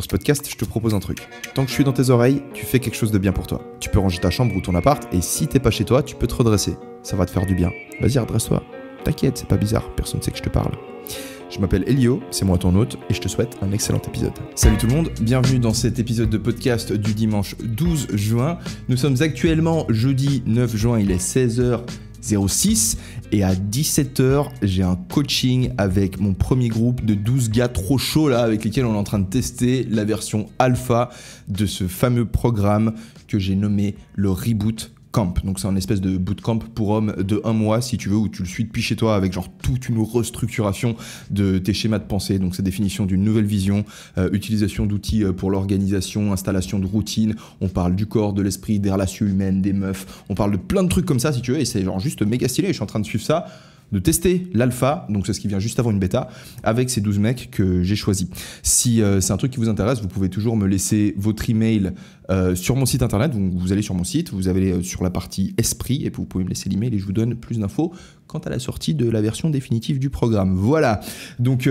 ce podcast, je te propose un truc. Tant que je suis dans tes oreilles, tu fais quelque chose de bien pour toi. Tu peux ranger ta chambre ou ton appart, et si t'es pas chez toi, tu peux te redresser. Ça va te faire du bien. Vas-y, redresse-toi. T'inquiète, c'est pas bizarre, personne ne sait que je te parle. Je m'appelle Elio, c'est moi ton hôte, et je te souhaite un excellent épisode. Salut tout le monde, bienvenue dans cet épisode de podcast du dimanche 12 juin. Nous sommes actuellement jeudi 9 juin, il est 16h. 06 et à 17h j'ai un coaching avec mon premier groupe de 12 gars trop chauds là avec lesquels on est en train de tester la version alpha de ce fameux programme que j'ai nommé le Reboot Camp. Donc c'est un espèce de bootcamp pour hommes de un mois si tu veux, où tu le suis depuis chez toi avec genre toute une restructuration de tes schémas de pensée. Donc c'est définition d'une nouvelle vision, euh, utilisation d'outils euh, pour l'organisation, installation de routines. On parle du corps, de l'esprit, des relations humaines, des meufs. On parle de plein de trucs comme ça si tu veux. Et c'est genre juste méga stylé. Je suis en train de suivre ça de tester l'alpha, donc c'est ce qui vient juste avant une bêta, avec ces 12 mecs que j'ai choisis. Si euh, c'est un truc qui vous intéresse, vous pouvez toujours me laisser votre email euh, sur mon site internet. vous allez sur mon site, vous allez euh, sur la partie esprit, et vous pouvez me laisser l'email et je vous donne plus d'infos quant à la sortie de la version définitive du programme. Voilà. Donc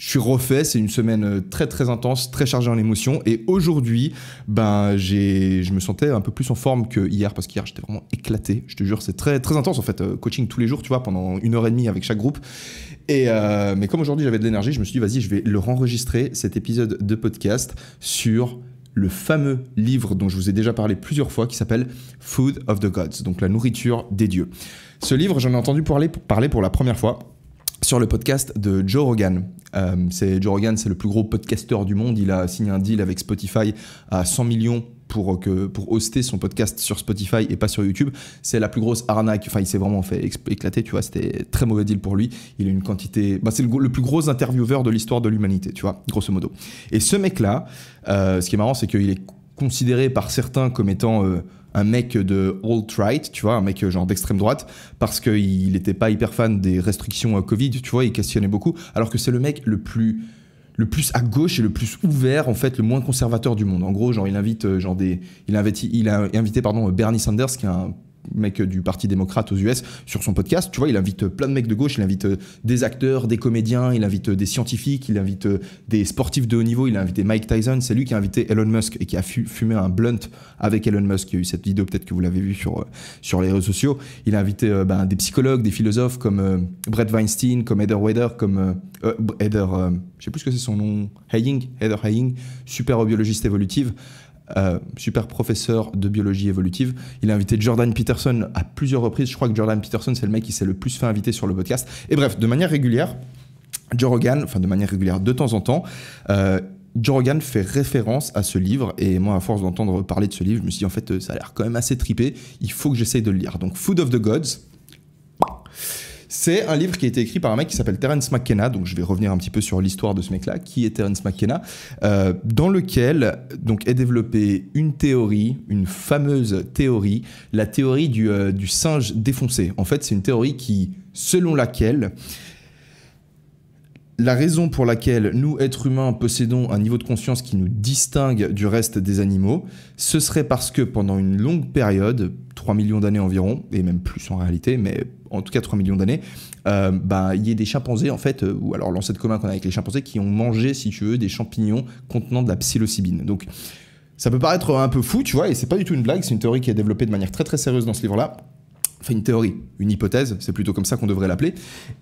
je suis refait, c'est une semaine euh, très très intense, très chargée en émotions. Et aujourd'hui, ben, je me sentais un peu plus en forme que hier, parce qu'hier j'étais vraiment éclaté. Je te jure, c'est très très intense en fait. Euh, coaching tous les jours, tu vois, pendant une heure et demie avec chaque groupe. Et euh, mais comme aujourd'hui j'avais de l'énergie, je me suis dit, vas-y, je vais le renregistrer, cet épisode de podcast sur le fameux livre dont je vous ai déjà parlé plusieurs fois qui s'appelle Food of the Gods, donc la nourriture des dieux. Ce livre, j'en ai entendu parler pour la première fois sur le podcast de Joe Rogan. Euh, Joe Rogan, c'est le plus gros podcasteur du monde. Il a signé un deal avec Spotify à 100 millions pour, que, pour hoster son podcast sur Spotify et pas sur YouTube. C'est la plus grosse arnaque. Enfin, il s'est vraiment fait éclater, tu vois. C'était très mauvais deal pour lui. Il a une quantité. Bah, c'est le, plus gros intervieweur de l'histoire de l'humanité, tu vois, grosso modo. Et ce mec-là, euh, ce qui est marrant, c'est qu'il est considéré par certains comme étant. Euh, un mec de alt-right, tu vois, un mec genre d'extrême droite, parce qu'il n'était pas hyper fan des restrictions euh, Covid, tu vois, il questionnait beaucoup, alors que c'est le mec le plus le plus à gauche et le plus ouvert, en fait, le moins conservateur du monde. En gros, genre, il invite, euh, genre, des, il, il a invité, pardon, Bernie Sanders, qui est un mec du Parti démocrate aux US sur son podcast. Tu vois, il invite plein de mecs de gauche, il invite euh, des acteurs, des comédiens, il invite euh, des scientifiques, il invite euh, des sportifs de haut niveau, il a invité Mike Tyson. C'est lui qui a invité Elon Musk et qui a fumé un blunt avec Elon Musk. Il y a eu cette vidéo, peut-être que vous l'avez vu sur, sur les réseaux sociaux. Il a invité ben, des psychologues, des philosophes comme Brett Weinstein, comme Heather Wader, comme Heather, je sais plus ce que c'est son nom, Haying, Heather Haying, super biologiste évolutive. Euh, super professeur de biologie évolutive. Il a invité Jordan Peterson à plusieurs reprises. Je crois que Jordan Peterson, c'est le mec qui s'est le plus fait inviter sur le podcast. Et bref, de manière régulière, Joe Rogan, enfin de manière régulière de temps en temps, euh, Joe Rogan fait référence à ce livre et moi à force d'entendre parler de ce livre, je me suis dit en fait euh, ça a l'air quand même assez tripé, il faut que j'essaye de le lire. Donc Food of the Gods, c'est un livre qui a été écrit par un mec qui s'appelle Terence McKenna, donc je vais revenir un petit peu sur l'histoire de ce mec-là, qui est Terence McKenna, euh, dans lequel donc, est développée une théorie, une fameuse théorie, la théorie du, euh, du singe défoncé. En fait, c'est une théorie qui, selon laquelle la raison pour laquelle nous, êtres humains, possédons un niveau de conscience qui nous distingue du reste des animaux, ce serait parce que pendant une longue période, 3 millions d'années environ, et même plus en réalité, mais en tout cas 3 millions d'années, euh, bah, il y ait des chimpanzés, en fait, euh, ou alors l'ancêtre commun qu'on a avec les chimpanzés, qui ont mangé, si tu veux, des champignons contenant de la psilocybine. Donc, ça peut paraître un peu fou, tu vois, et c'est pas du tout une blague, c'est une théorie qui est développée de manière très très sérieuse dans ce livre-là enfin une théorie, une hypothèse, c'est plutôt comme ça qu'on devrait l'appeler.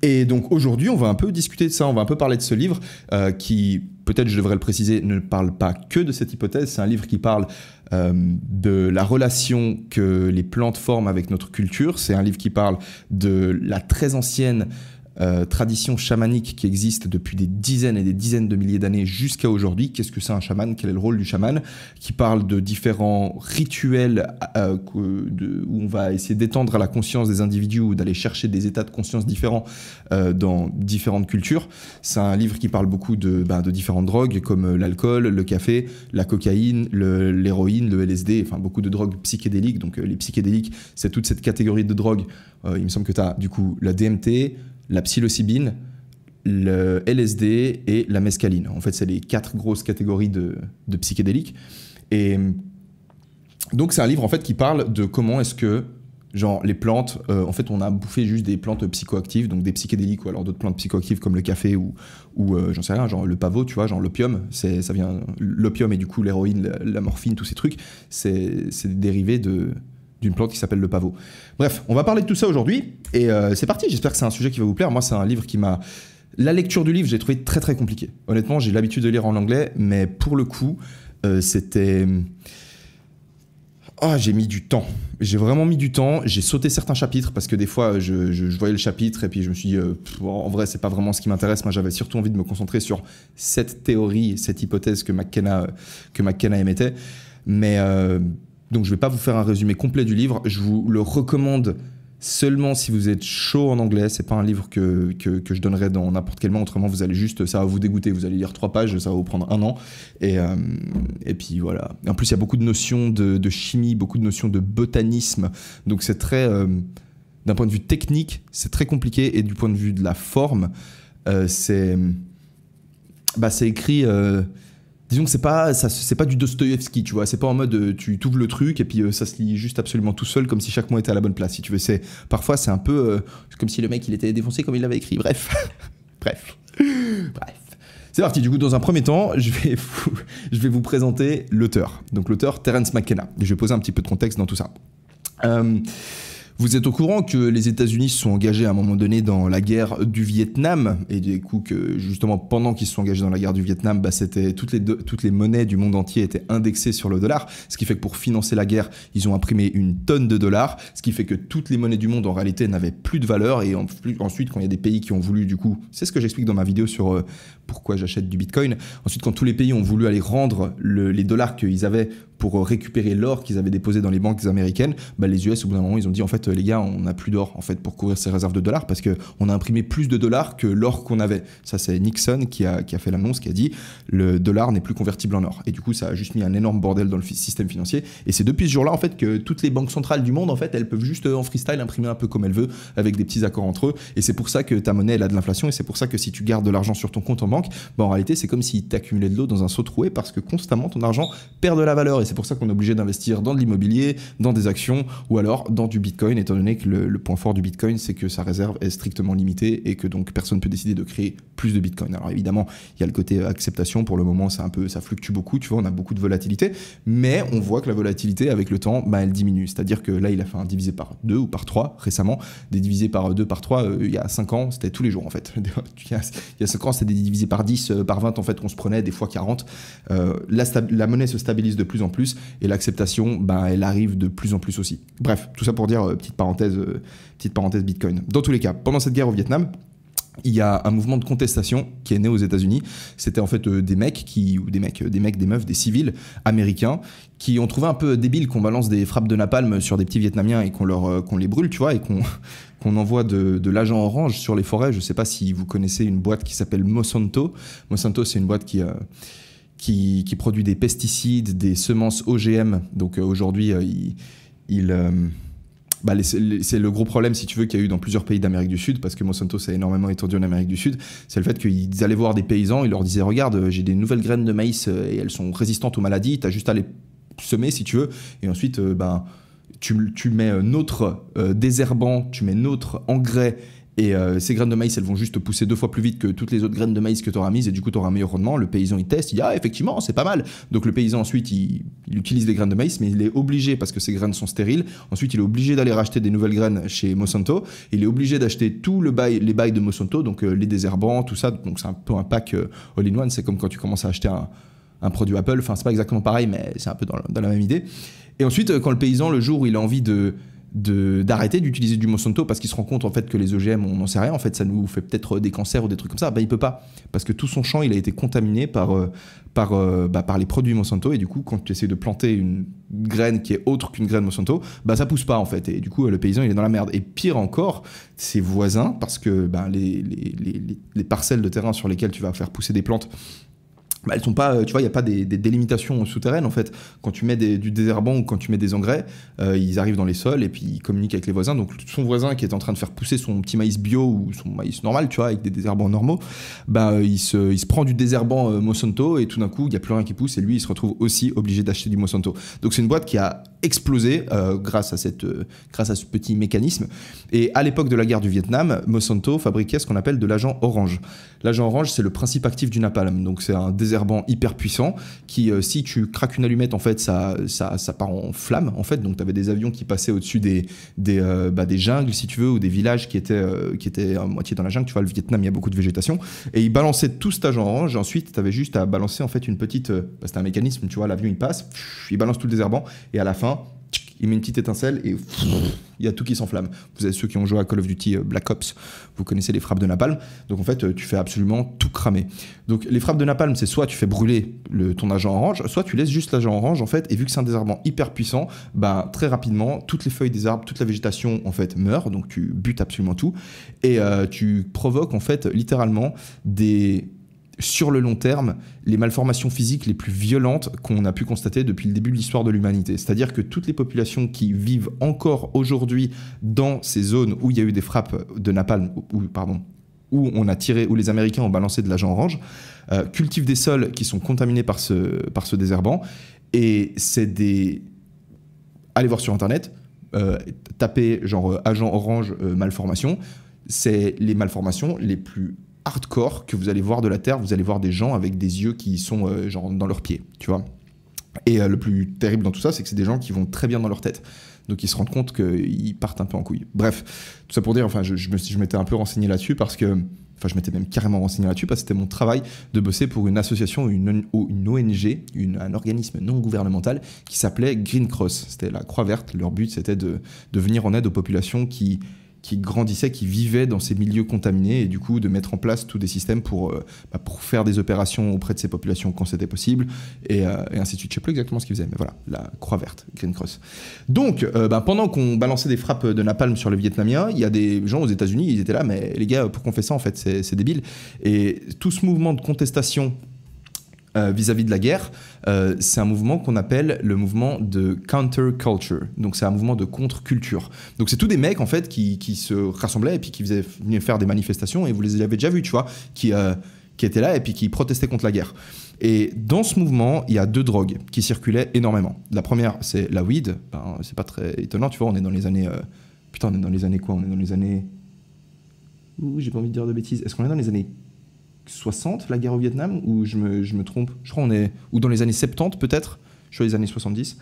Et donc aujourd'hui, on va un peu discuter de ça, on va un peu parler de ce livre euh, qui, peut-être je devrais le préciser, ne parle pas que de cette hypothèse, c'est un livre qui parle euh, de la relation que les plantes forment avec notre culture, c'est un livre qui parle de la très ancienne euh, tradition chamanique qui existe depuis des dizaines et des dizaines de milliers d'années jusqu'à aujourd'hui. Qu'est-ce que c'est un chaman Quel est le rôle du chaman Qui parle de différents rituels euh, où on va essayer d'étendre à la conscience des individus ou d'aller chercher des états de conscience différents euh, dans différentes cultures. C'est un livre qui parle beaucoup de, ben, différentes drogues comme l'alcool, le café, la cocaïne, l'héroïne, le, le, LSD, enfin beaucoup de drogues psychédéliques. Donc les psychédéliques, c'est toute cette catégorie de drogues. il me semble que tu as du coup la DMT, la psilocybine, le LSD et la mescaline. En fait, c'est les quatre grosses catégories de, psychédéliques. Et euh, donc, c'est un livre en fait qui parle de comment est-ce que genre les plantes, euh, en fait on a bouffé juste des plantes psychoactives, donc des psychédéliques ou alors d'autres plantes psychoactives comme le café ou, ou euh, j'en sais rien, genre le pavot, tu vois, genre l'opium, c'est, ça vient, l'opium et du coup l'héroïne, la, la, morphine, tous ces trucs, c'est, des dérivés de, d'une plante qui s'appelle le pavot. Bref, on va parler de tout ça aujourd'hui et euh, c'est parti. J'espère que c'est un sujet qui va vous plaire. Moi, c'est un livre qui m'a. La lecture du livre, j'ai trouvé très très compliqué. Honnêtement, j'ai l'habitude de lire en anglais, mais pour le coup, euh, c'était. Ah, j'ai mis du temps. J'ai vraiment mis du temps. J'ai sauté certains chapitres parce que des fois, je, voyais le chapitre et puis je me suis dit, euh, en vrai, c'est pas vraiment ce qui m'intéresse. Moi, j'avais surtout envie de me concentrer sur cette théorie, cette hypothèse que que McKenna émettait. Mais donc je ne vais pas vous faire un résumé complet du livre, je vous le recommande seulement si vous êtes chaud en anglais, c'est pas un livre que, que, je donnerais dans n'importe quel moment, autrement vous allez juste, ça va vous dégoûter, vous allez lire trois pages, ça va vous prendre un an, et, euh, et puis voilà. En plus il y a beaucoup de notions de, chimie, beaucoup de notions de botanisme, donc c'est très, euh, d'un point de vue technique, c'est très compliqué, et du point de vue de la forme, euh, c'est bah, écrit disons que c'est pas ça c'est pas du Dostoevsky tu vois c'est pas en mode euh, tu ouvres le truc et puis euh, ça se lit juste absolument tout seul comme si chaque mot était à la bonne place si tu veux c'est parfois c'est un peu euh, comme si le mec il était défoncé comme il l'avait écrit bref bref bref c'est parti, du coup, dans un premier temps, je vais vous, je vais vous présenter l'auteur. Donc l'auteur, Terence McKenna. Et je vais poser un petit peu de contexte dans tout ça. Euh, vous êtes au courant que les États-Unis se sont engagés à un moment donné dans la guerre du Vietnam et du coup que justement pendant qu'ils se sont engagés dans la guerre du Vietnam, bah c'était toutes les toutes les monnaies du monde entier étaient indexées sur le dollar, ce qui fait que pour financer la guerre, ils ont imprimé une tonne de dollars, ce qui fait que toutes les monnaies du monde en réalité n'avaient plus de valeur et ensuite quand il y a des pays qui ont voulu du coup, c'est ce que j'explique dans ma vidéo sur euh, pourquoi j'achète du Bitcoin. Ensuite, quand tous les pays ont voulu aller rendre les dollars qu'ils avaient pour euh, récupérer l'or qu'ils avaient déposé dans les banques américaines, bah, les US, au bout d'un moment, ils ont dit en fait, euh, les gars, on n'a plus d'or en fait pour couvrir ces réserves de dollars parce qu'on a imprimé plus de dollars que l'or qu'on avait. Ça, c'est Nixon qui a, fait l'annonce, qui a dit le dollar n'est plus convertible en or. Et du coup, ça a juste mis un énorme bordel dans le système financier. Et c'est depuis ce jour-là en fait que toutes les banques centrales du monde, en fait, elles peuvent juste euh, en freestyle imprimer un peu comme elles veulent avec des petits accords entre eux. Et c'est pour ça que ta monnaie, elle a de l'inflation et c'est pour ça que si tu gardes de l'argent sur ton compte en banque, banque, bah, en réalité, c'est comme si tu accumulais de l'eau dans un seau troué parce que constamment ton argent perd de la valeur. Et c'est pour ça qu'on est obligé d'investir dans de l'immobilier, dans des actions ou alors dans du bitcoin, étant donné que le, point fort du bitcoin, c'est que sa réserve est strictement limitée et que donc personne ne peut décider de créer plus de bitcoin. Alors évidemment, il y a le côté acceptation. Pour le moment, c'est un peu, ça fluctue beaucoup. Tu vois, on a beaucoup de volatilité, mais on voit que la volatilité, avec le temps, bah, elle diminue. C'est-à-dire que là, il a fait un divisé par deux ou par trois récemment. Des divisés par deux par trois euh, il y a cinq ans, c'était tous les jours en fait. il y a cinq ans, c'était des divisés par 10, euh, par 20 en fait qu'on se prenait, des fois 40. Euh, la, la, monnaie se stabilise de plus en plus et l'acceptation, ben, elle arrive de plus en plus aussi. Bref, tout ça pour dire, euh, petite parenthèse, petite parenthèse Bitcoin. Dans tous les cas, pendant cette guerre au Vietnam, il y a un mouvement de contestation qui est né aux États-Unis. C'était en fait euh, des mecs qui, ou des mecs, euh, des mecs, des meufs, des civils américains qui ont trouvé un peu débile qu'on balance des frappes de napalm sur des petits Vietnamiens et qu'on leur, euh, qu'on les brûle, tu vois, et qu'on qu'on envoie de, de l'agent orange sur les forêts. Je sais pas si vous connaissez une boîte qui s'appelle Monsanto. Monsanto, c'est une boîte qui qui, qui, produit des pesticides, des semences OGM. Donc aujourd'hui, il, il bah, c'est le gros problème, si tu veux, qu'il y a eu dans plusieurs pays d'Amérique du Sud, parce que Monsanto s'est énormément étendu en Amérique du Sud, c'est le fait qu'ils allaient voir des paysans, ils leur disaient Regarde, euh, j'ai des nouvelles graines de maïs euh, et elles sont résistantes aux maladies, t'as juste à les semer si tu veux, et ensuite, euh, ben, tu, mets notre autre désherbant, tu mets notre engrais et euh, ces graines de maïs, elles vont juste pousser deux fois plus vite que toutes les autres graines de maïs que tu auras mises. Et du coup, tu auras un meilleur rendement. Le paysan, il teste. Il dit, ah, effectivement, c'est pas mal. Donc le paysan, ensuite, il, utilise des graines de maïs, mais il est obligé, parce que ces graines sont stériles, ensuite, il est obligé d'aller racheter des nouvelles graines chez Monsanto. Il est obligé d'acheter tous le bail, les bails de Monsanto, donc euh, les désherbants, tout ça. Donc c'est un peu un pack euh, all-in-one. C'est comme quand tu commences à acheter un, produit Apple. Enfin, c'est pas exactement pareil, mais c'est un peu dans, dans la même idée. Et ensuite, quand le paysan, le jour où il a envie de d'arrêter d'utiliser du Monsanto parce qu'il se rend compte en fait que les OGM, e on n'en sait rien, en fait ça nous fait peut-être euh, des cancers ou des trucs comme ça, bah il peut pas parce que tout son champ il a été contaminé par euh, par euh, bah, par les produits Monsanto et du coup quand tu essaies de planter une graine qui est autre qu'une graine Monsanto, bah ça pousse pas en fait et du coup le paysan il est dans la merde et pire encore ses voisins parce que ben, les parcelles de terrain sur lesquelles tu vas faire pousser des plantes bah, elles sont pas, tu vois, il n'y a pas des, délimitations souterraines en fait. Quand tu mets du désherbant ou quand tu mets des engrais, euh, ils arrivent dans les sols et puis ils communiquent avec les voisins. Donc son voisin qui est en train de faire pousser son petit maïs bio ou son maïs normal, tu vois, avec des désherbants normaux, bah il se, il se prend du désherbant euh, Monsanto et tout d'un coup il n'y a plus rien qui pousse et lui il se retrouve aussi obligé d'acheter du Monsanto. Donc c'est une boîte qui a explosé euh, grâce, à cette, euh, grâce à ce petit mécanisme. Et à l'époque de la guerre du Vietnam, Monsanto fabriquait ce qu'on appelle de l'agent orange. L'agent orange, c'est le principe actif du napalm. Donc c'est un désherbant hyper puissant qui, euh, si tu craques une allumette, en fait, ça, ça, ça part en flamme. En fait, donc tu avais des avions qui passaient au-dessus des, bah, des, jungles, si tu veux, ou des villages qui étaient, qui étaient à moitié dans la jungle. Tu vois, le Vietnam, il y a beaucoup de végétation. Et ils balançaient tout cet agent orange. ensuite, tu avais juste à balancer en fait une petite... Bah, c'était un mécanisme, tu vois, l'avion, il passe, il balance tout le désherbant. Et à la fin, il met une petite étincelle et il y a tout qui s'enflamme. Vous avez ceux qui ont joué à Call of Duty euh, Black Ops, vous connaissez les frappes de napalm. Donc en fait, euh, tu fais absolument tout cramer. Donc les frappes de napalm, c'est soit tu fais brûler le, ton agent orange, soit tu laisses juste l'agent orange en fait. Et vu que c'est un désarmant hyper puissant, bah, très rapidement, toutes les feuilles des arbres, toute la végétation en fait meurt. Donc tu butes absolument tout et euh, tu provoques en fait littéralement des sur le long terme les malformations physiques les plus violentes qu'on a pu constater depuis le début de l'histoire de l'humanité. C'est-à-dire que toutes les populations qui vivent encore aujourd'hui dans ces zones où il y a eu des frappes de napalm, ou, pardon, où on a tiré, où les Américains ont balancé de l'agent orange, euh, cultivent des sols qui sont contaminés par ce, par ce désherbant. Et c'est des. Allez voir sur internet, euh, tapez genre euh, agent orange malformation. C'est les malformations les plus hardcore que vous allez voir de la Terre, vous allez voir des gens avec des yeux qui sont euh, genre dans leurs pieds, tu vois. Et euh, le plus terrible dans tout ça, c'est que c'est des gens qui vont très bien dans leur tête. Donc ils se rendent compte qu'ils partent un peu en couille. Bref, tout ça pour dire, enfin, je, je, je m'étais un peu renseigné là-dessus parce que, enfin, je m'étais même carrément renseigné là-dessus parce que c'était mon travail de bosser pour une association, une, une ONG, un organisme non gouvernemental qui s'appelait Green Cross. C'était la Croix Verte. Leur but, c'était de venir en aide aux populations qui qui grandissaient, qui vivaient dans ces milieux contaminés, et du coup de mettre en place tous des systèmes pour, euh, bah, pour faire des opérations auprès de ces populations quand c'était possible, euh, et, ainsi de suite. Je sais plus exactement ce qu'ils faisaient, mais voilà, la Croix verte, Green Cross. Donc, euh, bah, pendant qu'on balançait des frappes de napalm sur le Vietnamiens, il y a des gens aux États-Unis, ils étaient là, mais les gars, pour qu'on fait ça, en fait, c'est débile. Et tout ce mouvement de contestation euh, vis-à-vis de la guerre, euh, c'est un mouvement qu'on appelle le mouvement de counter-culture. Donc c'est un mouvement de contre-culture. Donc c'est tous des mecs en fait qui, se rassemblaient et puis qui venir faire des manifestations et vous les avez déjà vus, tu vois, qui, euh, qui étaient là et puis qui protestaient contre la guerre. Et dans ce mouvement, il y a deux drogues qui circulaient énormément. La première, c'est la weed. Ben, c'est pas très étonnant, tu vois, on est dans les années... Putain, on est dans les années quoi On est dans les années... Ouh, j'ai pas envie de dire de bêtises. Est-ce qu'on est dans les années 60, la guerre au Vietnam, ou je me, je me trompe Je crois on est. Ou dans les années 70, peut-être Je suis les années 70.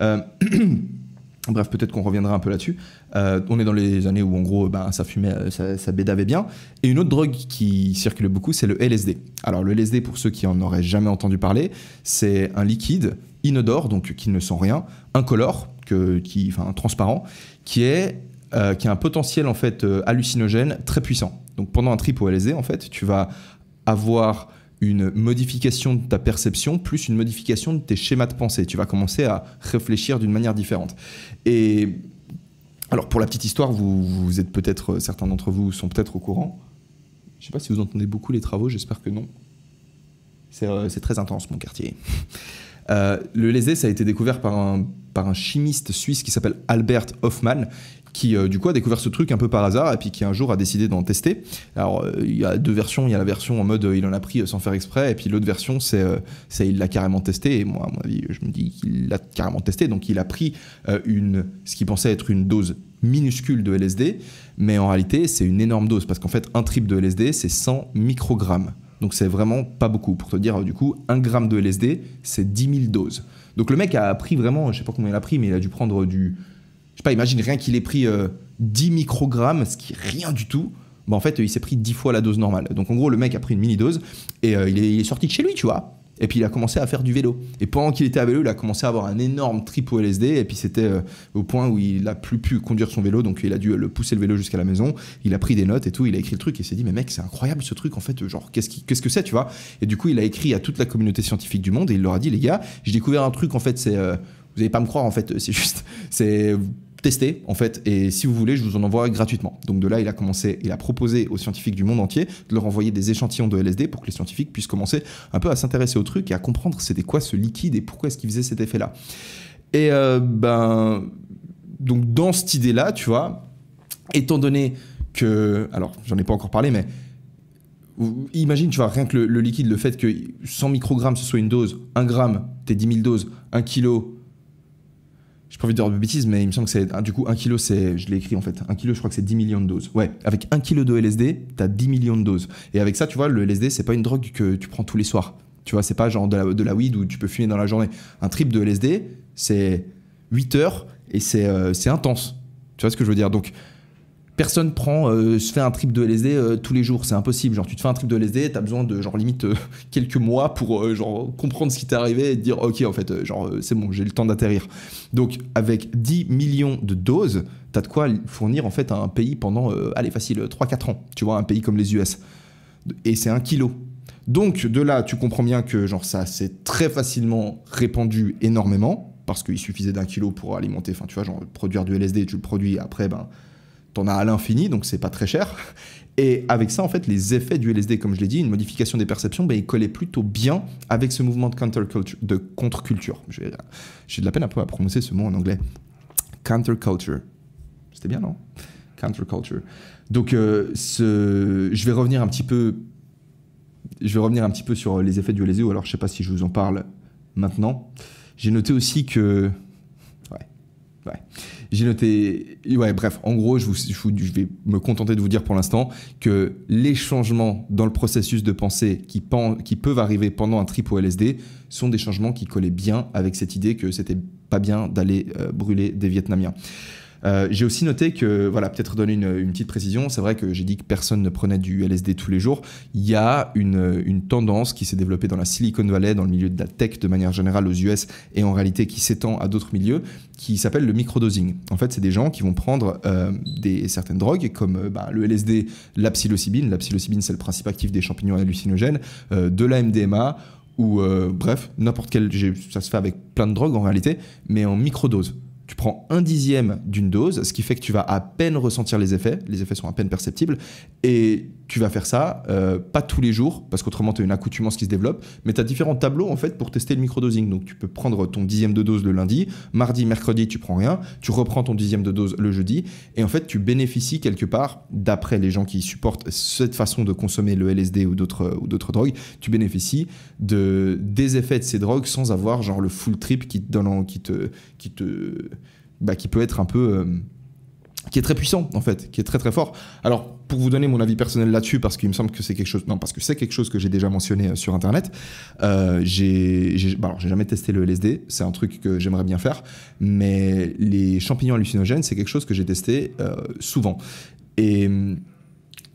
Euh, bref, peut-être qu'on reviendra un peu là-dessus. Euh, on est dans les années où, en gros, ben, ça fumait, euh, ça, ça, bédavait bien. Et une autre drogue qui circule beaucoup, c'est le LSD. Alors, le LSD, pour ceux qui en auraient jamais entendu parler, c'est un liquide inodore, donc qui ne sent rien, incolore, que, qui, enfin, transparent, qui, est, qui a un potentiel en fait hallucinogène très puissant. Donc, pendant un trip au LSD, en fait, tu vas avoir une modification de ta perception plus une modification de tes schémas de pensée. Tu vas commencer à réfléchir d'une manière différente. Et alors pour la petite histoire, vous, êtes peut-être, certains d'entre vous sont peut-être au courant. Je ne sais pas si vous entendez beaucoup les travaux, j'espère que non. C'est euh, très intense mon quartier. Euh, le lésé, ça a été découvert par un, par un chimiste suisse qui s'appelle Albert Hoffman, qui euh, du coup a découvert ce truc un peu par hasard et puis qui un jour a décidé d'en tester. Alors euh, il y a deux versions, il y a la version en mode euh, il en a pris sans faire exprès et puis l'autre version c'est il l'a carrément testé et moi à mon avis je me dis qu'il l'a carrément testé donc il a pris une ce qu'il pensait être une dose minuscule de LSD mais en réalité c'est une énorme dose parce qu'en fait un trip de LSD c'est 100 microgrammes. Donc c'est vraiment pas beaucoup. Pour te dire, du coup, un gramme de LSD, c'est 10 000 doses. Donc le mec a pris vraiment, je sais pas combien il a pris, mais il a dû prendre du, imagine rien qu'il ait pris 10 euh, microgrammes, ce qui est rien du tout. Bah, en fait, il s'est pris 10 fois la dose normale. Donc en gros, le mec a pris une mini-dose et euh, il, est, sorti de chez lui, tu vois. Et puis il a commencé à faire du vélo. Et pendant qu'il était à vélo, il a commencé à avoir un énorme trip au LSD. Et puis c'était euh, au point où il a plus pu conduire son vélo, donc il a dû le pousser le vélo jusqu'à la maison. Il a pris des notes et tout. Il a écrit le truc et s'est dit mais mec c'est incroyable ce truc en fait. Genre qu'est-ce quest -ce que c'est tu vois Et du coup il a écrit à toute la communauté scientifique du monde et il leur a dit les gars j'ai découvert un truc en fait c'est vous n'allez pas me croire en fait c'est juste c'est tester en fait et si vous voulez je vous en envoie gratuitement donc de là il a commencé il a proposé aux scientifiques du monde entier de leur envoyer des échantillons de LSD pour que les scientifiques puissent commencer un peu à s'intéresser au truc et à comprendre c'était quoi ce liquide et pourquoi est-ce qu'il faisait cet effet là et euh, ben donc dans cette idée là tu vois étant donné que alors j'en ai pas encore parlé mais Imagine, tu vois, rien que le, liquide, le fait que 100 microgrammes, ce soit une dose, 1 gramme, t'es 10 000 doses, 1 kilo, je pas envie de dire bêtises, mais il me semble que c'est. Ah, du coup, un kilo, c'est. Je l'ai écrit en fait. Un kilo, je crois que c'est 10 millions de doses. Ouais, avec un kilo de LSD, t'as 10 millions de doses. Et avec ça, tu vois, le LSD, c'est pas une drogue que tu prends tous les soirs. Tu vois, c'est pas genre de la, weed où tu peux fumer dans la journée. Un trip de LSD, c'est 8 heures et euh, c'est intense. Tu vois ce que je veux dire Donc, personne prend, euh, se fait un trip de LSD euh, tous les jours, c'est impossible. Genre, tu te fais un trip de LSD, t'as besoin de, genre, limite euh, quelques mois pour, genre, comprendre ce qui t'est arrivé et te dire, ok, en fait, genre, c'est bon, j'ai le temps d'atterrir. Donc, avec 10 millions de doses, t'as de quoi fournir, en fait, un pays pendant, allez, facile, 3-4 ans, tu vois, un pays comme les US. Et c'est un kilo. Donc, de là, tu comprends bien que, genre, ça s'est très facilement répandu énormément, parce qu'il suffisait d'un kilo pour alimenter, enfin, tu vois, genre, produire du LSD, tu le produis, après, ben on a à l'infini, donc c'est pas très cher. Et avec ça, en fait, les effets du LSD, comme je l'ai dit, une modification des perceptions, ben, ils collaient plutôt bien avec ce mouvement de contre-culture. J'ai de la peine un à prononcer ce mot en anglais. Counter-culture. C'était bien, non Counter-culture. Donc, euh, je vais revenir un petit peu. Je vais revenir un petit peu sur les effets du LSD, ou alors je sais pas si je vous en parle maintenant. J'ai noté aussi que. Ouais. Ouais. J'ai noté. Ouais, bref, en gros, je, vous, vais me contenter de vous dire pour l'instant que les changements dans le processus de pensée qui, peuvent arriver pendant un trip au LSD sont des changements qui collaient bien avec cette idée que c'était pas bien d'aller euh, brûler des Vietnamiens. Euh, j'ai aussi noté que, voilà, peut-être donner une, petite précision, c'est vrai que j'ai dit que personne ne prenait du LSD tous les jours. Il y a une, tendance qui s'est développée dans la Silicon Valley, dans le milieu de la tech de manière générale aux US, et en réalité qui s'étend à d'autres milieux, qui s'appelle le microdosing. En fait, c'est des gens qui vont prendre euh, des, certaines drogues, comme euh, bah, le LSD, la psilocybine. La psilocybine, c'est le principe actif des champignons hallucinogènes, de la MDMA ou bref, n'importe quel. Ça se fait avec plein de drogues en réalité, mais en microdose tu prends un dixième d'une dose, ce qui fait que tu vas à peine ressentir les effets, les effets sont à peine perceptibles, et tu vas faire ça, euh, pas tous les jours, parce qu'autrement tu as une accoutumance qui se développe, mais tu as différents tableaux en fait pour tester le microdosing. Donc tu peux prendre ton dixième de dose le lundi, mardi, mercredi tu prends rien, tu reprends ton dixième de dose le jeudi, et en fait tu bénéficies quelque part, d'après les gens qui supportent cette façon de consommer le LSD ou d'autres drogues, tu bénéficies de, des effets de ces drogues sans avoir genre le full trip qui te, donne, qui te, qui te, bah, qui peut être un peu, euh, qui est très puissant en fait, qui est très très fort. Alors pour vous donner mon avis personnel là-dessus, parce qu'il me semble que c'est quelque chose, non, parce que c'est quelque chose que j'ai déjà mentionné euh, sur Internet. Euh, j'ai, bah, j'ai jamais testé le LSD, c'est un truc que j'aimerais bien faire, mais les champignons hallucinogènes, c'est quelque chose que j'ai testé souvent. Et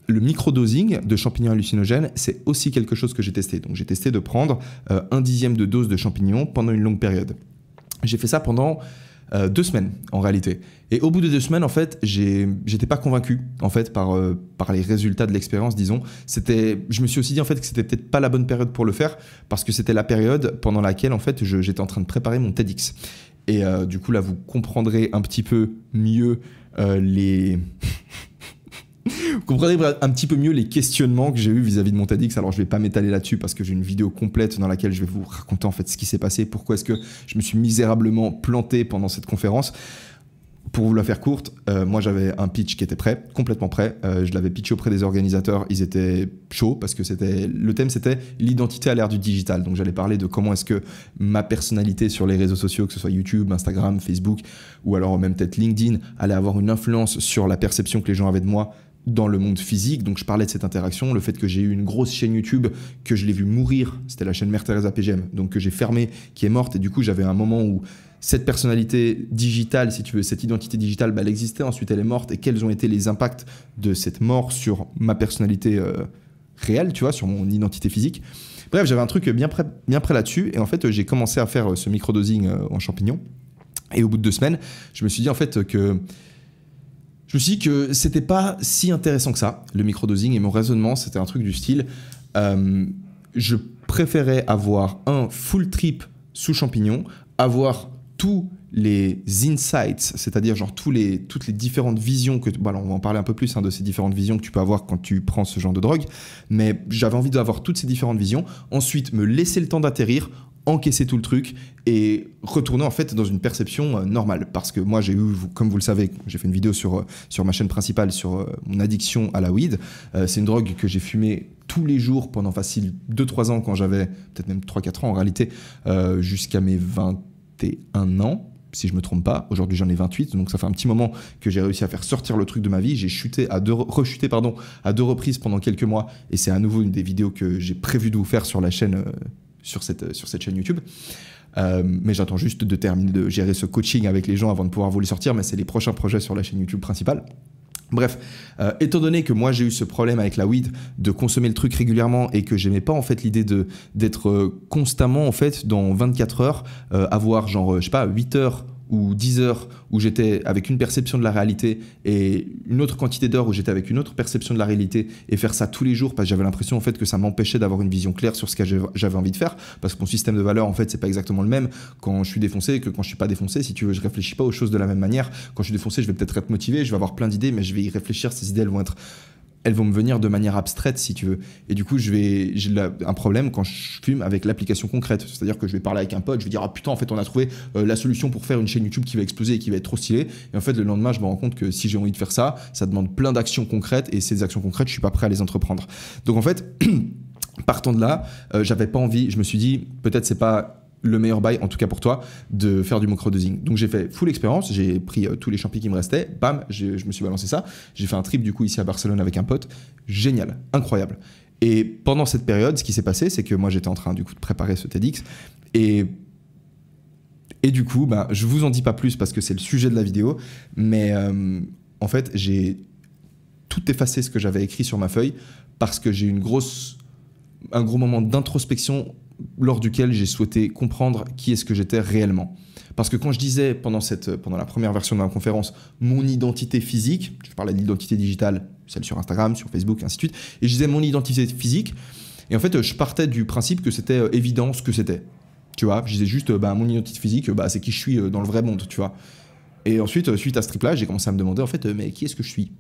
le microdosing de champignons hallucinogènes, c'est aussi quelque chose que j'ai testé. Donc j'ai testé de prendre un dixième de dose de champignons pendant une longue période. J'ai fait ça pendant euh, deux semaines en réalité. Et au bout de deux semaines, en fait, j'étais pas convaincu en fait par, euh, par les résultats de l'expérience, disons. C'était, je me suis aussi dit en fait que c'était peut-être pas la bonne période pour le faire parce que c'était la période pendant laquelle en fait j'étais en train de préparer mon TEDx. Et euh, du coup là, vous comprendrez un petit peu mieux les vous comprenez un petit peu mieux les questionnements que j'ai eu vis-à-vis de Montadix. Alors je vais pas m'étaler là-dessus parce que j'ai une vidéo complète dans laquelle je vais vous raconter en fait ce qui s'est passé, pourquoi est-ce que je me suis misérablement planté pendant cette conférence. Pour vous la faire courte, euh, moi j'avais un pitch qui était prêt, complètement prêt. Euh, je l'avais pitché auprès des organisateurs, ils étaient chauds parce que c'était le thème c'était l'identité à l'ère du digital. Donc j'allais parler de comment est-ce que ma personnalité sur les réseaux sociaux, que ce soit YouTube, Instagram, Facebook ou alors même peut-être LinkedIn, allait avoir une influence sur la perception que les gens avaient de moi dans le monde physique. Donc je parlais de cette interaction, le fait que j'ai eu une grosse chaîne YouTube, que je l'ai vue mourir, c'était la chaîne Mère Teresa PGM, donc que j'ai fermée, qui est morte, et du coup j'avais un moment où cette personnalité digitale, si tu veux, cette identité digitale, bah, elle existait, ensuite elle est morte, et quels ont été les impacts de cette mort sur ma personnalité euh, réelle, tu vois, sur mon identité physique. Bref, j'avais un truc bien près, bien près là-dessus, et en fait j'ai commencé à faire euh, ce microdosing euh, en champignons, et au bout de deux semaines, je me suis dit en fait que je me suis dit que c'était pas si intéressant que ça, le microdosing, et mon raisonnement, c'était un truc du style euh, je préférais avoir un full trip sous champignon, avoir tous les insights, c'est-à-dire genre tous les, toutes les différentes visions que... on va en parler un peu plus hein, de ces différentes visions que tu peux avoir quand tu prends ce genre de drogue, mais j'avais envie d'avoir toutes ces différentes visions, ensuite me laisser le temps d'atterrir, encaisser tout le truc et retourner en fait dans une perception euh, normale. Parce que moi, j'ai eu, comme vous le savez, j'ai fait une vidéo sur, euh, sur ma chaîne principale sur euh, mon addiction à la weed. c'est une drogue que j'ai fumée tous les jours pendant facile 2-3 ans quand j'avais, peut-être même 3-4 ans en réalité, jusqu'à mes 21 ans. Si je me trompe pas, aujourd'hui j'en ai 28, donc ça fait un petit moment que j'ai réussi à faire sortir le truc de ma vie. J'ai chuté à deux, rechuté pardon à deux reprises pendant quelques mois, et c'est à nouveau une des vidéos que j'ai prévu de vous faire sur la chaîne sur cette, euh, sur cette chaîne YouTube. Euh, mais j'attends juste de terminer de gérer ce coaching avec les gens avant de pouvoir vous les sortir, mais c'est les prochains projets sur la chaîne YouTube principale. Bref, euh, étant donné que moi j'ai eu ce problème avec la weed de consommer le truc régulièrement et que j'aimais pas en fait l'idée d'être constamment en fait dans 24 heures avoir genre je sais pas 8 heures ou 10 heures où j'étais avec une perception de la réalité et une autre quantité d'heures où j'étais avec une autre perception de la réalité et faire ça tous les jours parce que j'avais l'impression en fait que ça m'empêchait d'avoir une vision claire sur ce que j'avais envie de faire parce que mon système de valeurs en fait c'est pas exactement le même quand je suis défoncé que quand je suis pas défoncé si tu veux je réfléchis pas aux choses de la même manière quand je suis défoncé je vais peut-être être motivé je vais avoir plein d'idées mais je vais y réfléchir ces idées elles vont être elles vont me venir de manière abstraite, si tu veux. Et du coup, je vais, j'ai un problème quand je fume avec l'application concrète. C'est-à-dire que je vais parler avec un pote, je vais dire, ah putain, en fait, on a trouvé euh, la solution pour faire une chaîne YouTube qui va exploser et qui va être trop stylée. Et en fait, le lendemain, je me rends compte que si j'ai envie de faire ça, ça demande plein d'actions concrètes et ces actions concrètes, je suis pas prêt à les entreprendre. Donc en fait, partant de là, euh, j'avais pas envie, je me suis dit, peut-être c'est pas le meilleur bail, en tout cas pour toi, de faire du microdosing. Donc j'ai fait full expérience, j'ai pris euh, tous les champis qui me restaient, bam, je me suis balancé ça. J'ai fait un trip du coup ici à Barcelone avec un pote, génial, incroyable. Et pendant cette période, ce qui s'est passé, c'est que moi j'étais en train du coup de préparer ce TEDx et et du coup, bah, je vous en dis pas plus parce que c'est le sujet de la vidéo, mais euh, en fait j'ai tout effacé ce que j'avais écrit sur ma feuille parce que j'ai une grosse un gros moment d'introspection lors duquel j'ai souhaité comprendre qui est-ce que j'étais réellement. Parce que quand je disais pendant, cette, pendant la première version de ma conférence mon identité physique, je parlais de l'identité digitale, celle sur Instagram, sur Facebook, ainsi de suite, et je disais mon identité physique, et en fait je partais du principe que c'était euh, évident ce que c'était. Tu vois, je disais juste euh, bah, mon identité physique, euh, bah, c'est qui je suis dans le vrai monde, tu vois. Et ensuite, suite à ce trip j'ai commencé à me demander en fait, mais qui est-ce que je suis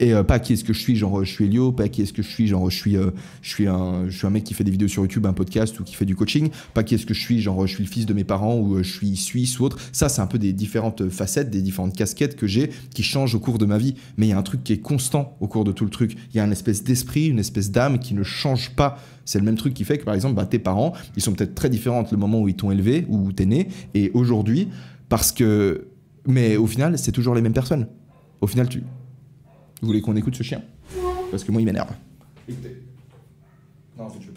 et euh, pas qui est-ce que je suis, genre euh, je suis Elio, pas qui est-ce que je suis, genre euh, je suis, je, suis un, je suis un mec qui fait des vidéos sur YouTube, un podcast ou qui fait du coaching, pas qui est-ce que je suis, genre je suis le fils de mes parents ou je suis suisse ou autre. Ça, c'est un peu des différentes facettes, des différentes casquettes que j'ai qui changent au cours de ma vie. Mais il y a un truc qui est constant au cours de tout le truc. Il y a une espèce d'esprit, une espèce d'âme qui ne change pas. C'est le même truc qui fait que, par exemple, bah, tes parents, ils sont peut-être très différents le moment où ils t'ont élevé, ou où t'es né, et aujourd'hui, parce que. Mais au final, c'est toujours les mêmes personnes. Au final, tu, vous voulez qu'on écoute ce chien Parce que moi, il m'énerve. Écoutez. Non, je vais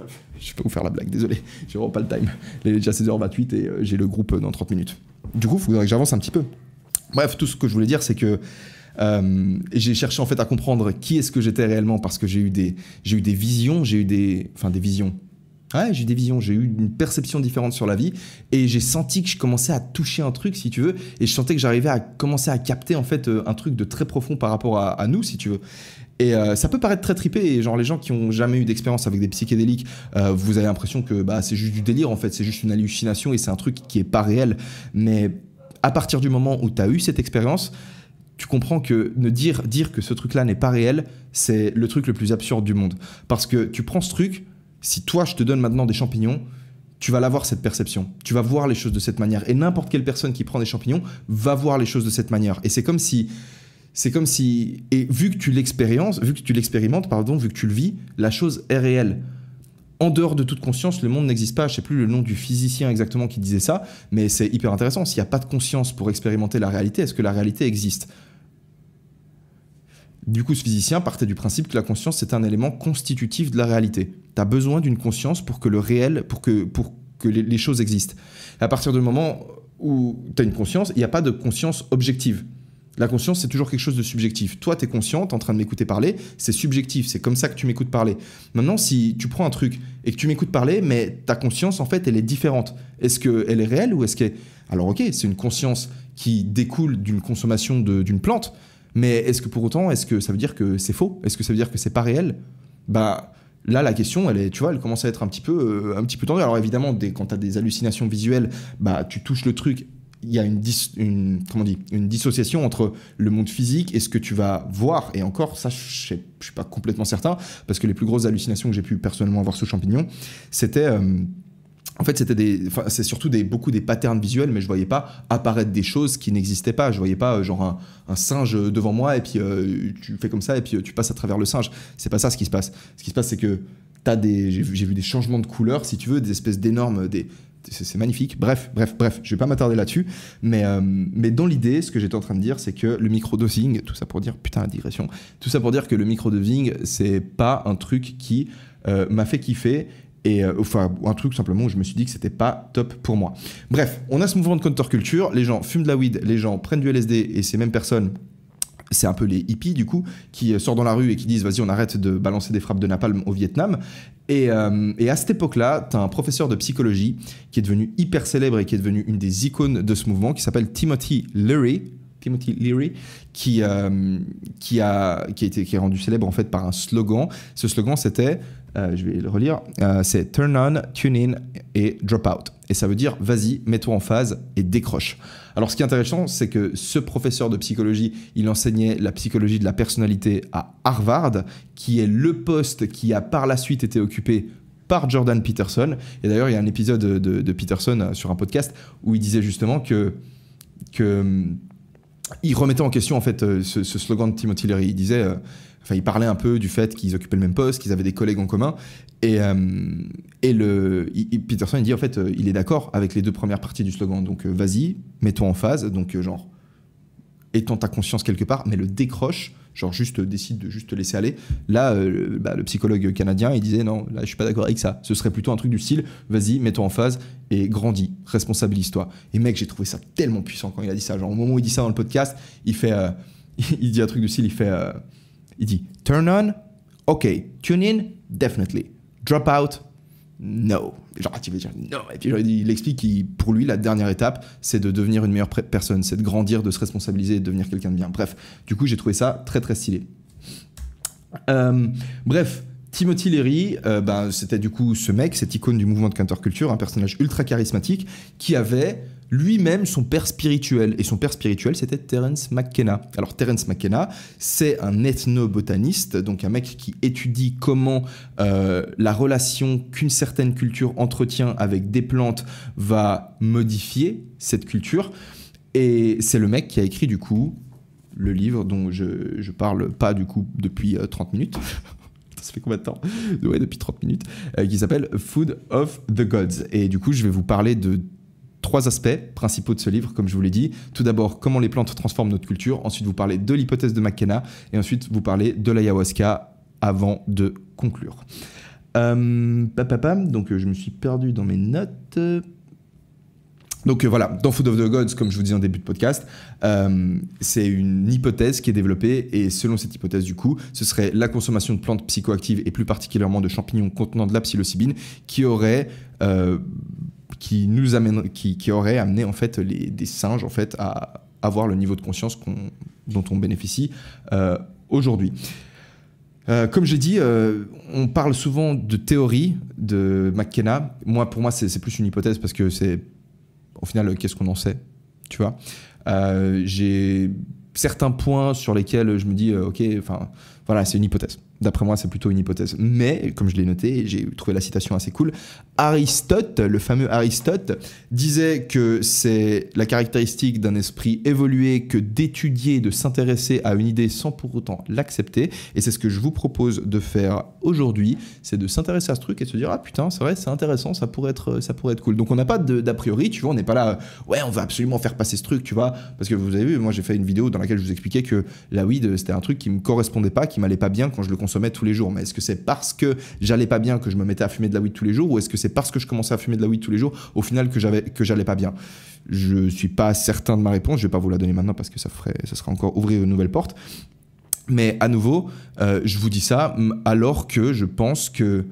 pas vous faire la blague, désolé. J'ai vraiment pas le time. Il est déjà 16h28 et euh, j'ai le groupe euh, dans 30 minutes. Du coup, il faudrait que j'avance un petit peu. Bref, tout ce que je voulais dire, c'est que euh, j'ai cherché en fait à comprendre qui est-ce que j'étais réellement parce que j'ai eu des, j'ai eu des visions, j'ai eu des, enfin des visions, Ouais, j'ai des visions, j'ai eu une perception différente sur la vie et j'ai senti que je commençais à toucher un truc, si tu veux, et je sentais que j'arrivais à commencer à capter en fait euh, un truc de très profond par rapport à, nous, si tu veux. Et euh, ça peut paraître très tripé, et genre les gens qui ont jamais eu d'expérience avec des psychédéliques, euh, vous avez l'impression que bah, c'est juste du délire en fait, c'est juste une hallucination et c'est un truc qui est pas réel. Mais à partir du moment où tu as eu cette expérience, tu comprends que ne dire, dire que ce truc-là n'est pas réel, c'est le truc le plus absurde du monde. Parce que tu prends ce truc, si toi, je te donne maintenant des champignons, tu vas l'avoir cette perception. Tu vas voir les choses de cette manière. Et n'importe quelle personne qui prend des champignons va voir les choses de cette manière. Et c'est comme si. C'est comme si. Et vu que tu l'expériences, vu que tu l'expérimentes, pardon, vu que tu le vis, la chose est réelle. En dehors de toute conscience, le monde n'existe pas. Je sais plus le nom du physicien exactement qui disait ça, mais c'est hyper intéressant. S'il n'y a pas de conscience pour expérimenter la réalité, est-ce que la réalité existe du coup, ce physicien partait du principe que la conscience est un élément constitutif de la réalité. Tu as besoin d'une conscience pour que le réel, pour que, pour que les, choses existent. À partir du moment où tu as une conscience, il n'y a pas de conscience objective. La conscience, c'est toujours quelque chose de subjectif. Toi, tu es conscient, tu en train de m'écouter parler, c'est subjectif, c'est comme ça que tu m'écoutes parler. Maintenant, si tu prends un truc et que tu m'écoutes parler, mais ta conscience, en fait, elle est différente. Est-ce qu'elle est réelle ou est-ce qu'elle... Alors ok, c'est une conscience qui découle d'une consommation d'une plante, mais est-ce que pour autant, est-ce que ça veut dire que c'est faux Est-ce que ça veut dire que c'est pas réel Bah là, la question, elle est, tu vois, elle commence à être un petit peu, euh, un petit peu tendue. Alors évidemment, quand tu as des hallucinations visuelles, bah tu touches le truc. Il y a une, une dissociation entre le monde physique et ce que tu vas voir. Et encore, ça, je ne suis pas complètement certain, parce que les plus grosses hallucinations que j'ai pu personnellement avoir sous champignon, c'était euh, en fait, c'était des, c'est surtout des, beaucoup des patterns visuels, mais je voyais pas apparaître des choses qui n'existaient pas. Je voyais pas euh, genre un, singe devant moi et puis euh, tu fais comme ça et puis euh, tu passes à travers le singe. C'est pas ça ce qui se passe. Ce qui se passe, c'est que t'as des, j'ai, vu des changements de couleurs, si tu veux, des espèces d'énormes, des, c'est, magnifique. Bref, bref, bref. Je vais pas m'attarder là-dessus, mais mais dans l'idée, ce que j'étais en train de dire, c'est que le micro dosing tout ça pour dire putain la digression, tout ça pour dire que le micro-dozing, microdosing, c'est pas un truc qui m'a fait kiffer et euh, enfin un truc simplement où je me suis dit que c'était pas top pour moi. Bref, on a ce mouvement de contre-culture, les gens fument de la weed, les gens prennent du LSD et ces mêmes personnes c'est un peu les hippies du coup qui euh, sortent dans la rue et qui disent vas-y on arrête de balancer des frappes de napalm au Vietnam et, euh, et à cette époque-là t'as un professeur de psychologie qui est devenu hyper célèbre et qui est devenu une des icônes de ce mouvement qui s'appelle Timothy Leary Timothy Leary, qui, euh, qui, a, qui, été, est rendu célèbre en fait par un slogan. Ce slogan, c'était, euh, je vais le relire, euh, c'est Turn on, tune in et drop out. Et ça veut dire vas-y, mets-toi en phase et décroche. Alors ce qui est intéressant, c'est que ce professeur de psychologie, il enseignait la psychologie de la personnalité à Harvard, qui est le poste qui a par la suite été occupé par Jordan Peterson. Et d'ailleurs, il y a un épisode de, Peterson sur un podcast où il disait justement que hum, il remettait en question en fait euh, ce, slogan de Timothy Leary. Il disait, euh, enfin, il parlait un peu du fait qu'ils occupaient le même poste, qu'ils avaient des collègues en commun. Et, euh, et le, Peterson il dit en fait, il est d'accord avec les deux premières parties du slogan. Donc vas-y, mets-toi en phase. Donc genre, étends ta conscience quelque part, mais le décroche genre juste euh, décide de juste laisser aller. Là, euh, bah, le psychologue canadien, il disait non, là, je suis pas d'accord avec ça. Ce serait plutôt un truc du style, vas-y, mets-toi en phase et grandis, responsabilise-toi. Et mec, j'ai trouvé ça tellement puissant quand il a dit ça. Genre, au moment où il dit ça dans le podcast, il fait, euh, il dit un truc du style, il fait, il dit turn on, ok, tune in, definitely, drop out, no. Genre, ah, tu dire no. Et puis il explique que pour lui, la dernière étape, c'est de devenir une meilleure personne, c'est de grandir, de se responsabiliser, de devenir quelqu'un de bien. Bref, du coup, j'ai trouvé ça très très stylé. Euh, bref. Timothy Leary, euh, ben, c'était du coup ce mec, cette icône du mouvement de counterculture, un personnage ultra charismatique qui avait lui-même son père spirituel. Et son père spirituel, c'était Terence McKenna. Alors Terence McKenna, c'est un ethnobotaniste, donc un mec qui étudie comment euh, la relation qu'une certaine culture entretient avec des plantes va modifier cette culture. Et c'est le mec qui a écrit du coup le livre dont je, je parle pas du coup depuis 30 euh, minutes. ça fait combien de temps Ouais, depuis 30 minutes, euh, qui s'appelle Food of the Gods. Et du coup, je vais vous parler de trois aspects principaux de ce livre, comme je vous l'ai dit. Tout d'abord, comment les plantes transforment notre culture. Ensuite, vous parlez de l'hypothèse de McKenna. Et ensuite, vous parlez de l'ayahuasca avant de conclure. Euh, pam, donc euh, je me suis perdu dans mes notes. Donc euh, voilà, dans Food of the Gods, comme je vous disais en début de podcast, euh, c'est une hypothèse qui est développée et selon cette hypothèse du coup, ce serait la consommation de plantes psychoactives et plus particulièrement de champignons contenant de la psilocybine qui aurait qui nous amène, qui, aurait amené en fait les, des singes en fait à avoir le niveau de conscience dont on bénéficie euh, aujourd'hui. Euh, comme j'ai dit, euh, on parle souvent de théorie de McKenna. Moi, pour moi, c'est plus une hypothèse parce que c'est, au final, euh, qu'est-ce qu'on en sait, tu vois J'ai certains points sur lesquels je me dis, ok, enfin, voilà, c'est une hypothèse. D'après moi, c'est plutôt une hypothèse. Mais, comme je l'ai noté, j'ai trouvé la citation assez cool, Aristote, le fameux Aristote, disait que c'est la caractéristique d'un esprit évolué que d'étudier, de s'intéresser à une idée sans pour autant l'accepter. Et c'est ce que je vous propose de faire aujourd'hui, c'est de s'intéresser à ce truc et de se dire, ah putain, c'est vrai, c'est intéressant, ça pourrait, être, ça pourrait être cool. Donc on n'a pas d'a priori, tu vois, on n'est pas là, ouais, on va absolument faire passer ce truc, tu vois. Parce que vous avez vu, moi j'ai fait une vidéo dans laquelle je vous expliquais que la weed, c'était un truc qui me correspondait pas, qui m'allait pas bien quand je le consommais consommais tous les jours. Mais est-ce que c'est parce que j'allais pas bien que je me mettais à fumer de la weed tous les jours ou est-ce que c'est parce que je commençais à fumer de la weed tous les jours au final que j'avais que j'allais pas bien Je suis pas certain de ma réponse. Je vais pas vous la donner maintenant parce que ça ferait ça serait encore ouvrir une nouvelle porte. Mais à nouveau, euh, je vous dis ça alors que je pense que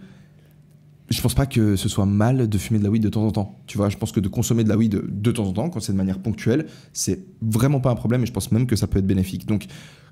je pense pas que ce soit mal de fumer de la weed de temps en temps. Tu vois, je pense que de consommer de la weed de, de temps en temps, quand c'est de manière ponctuelle, c'est vraiment pas un problème et je pense même que ça peut être bénéfique. Donc,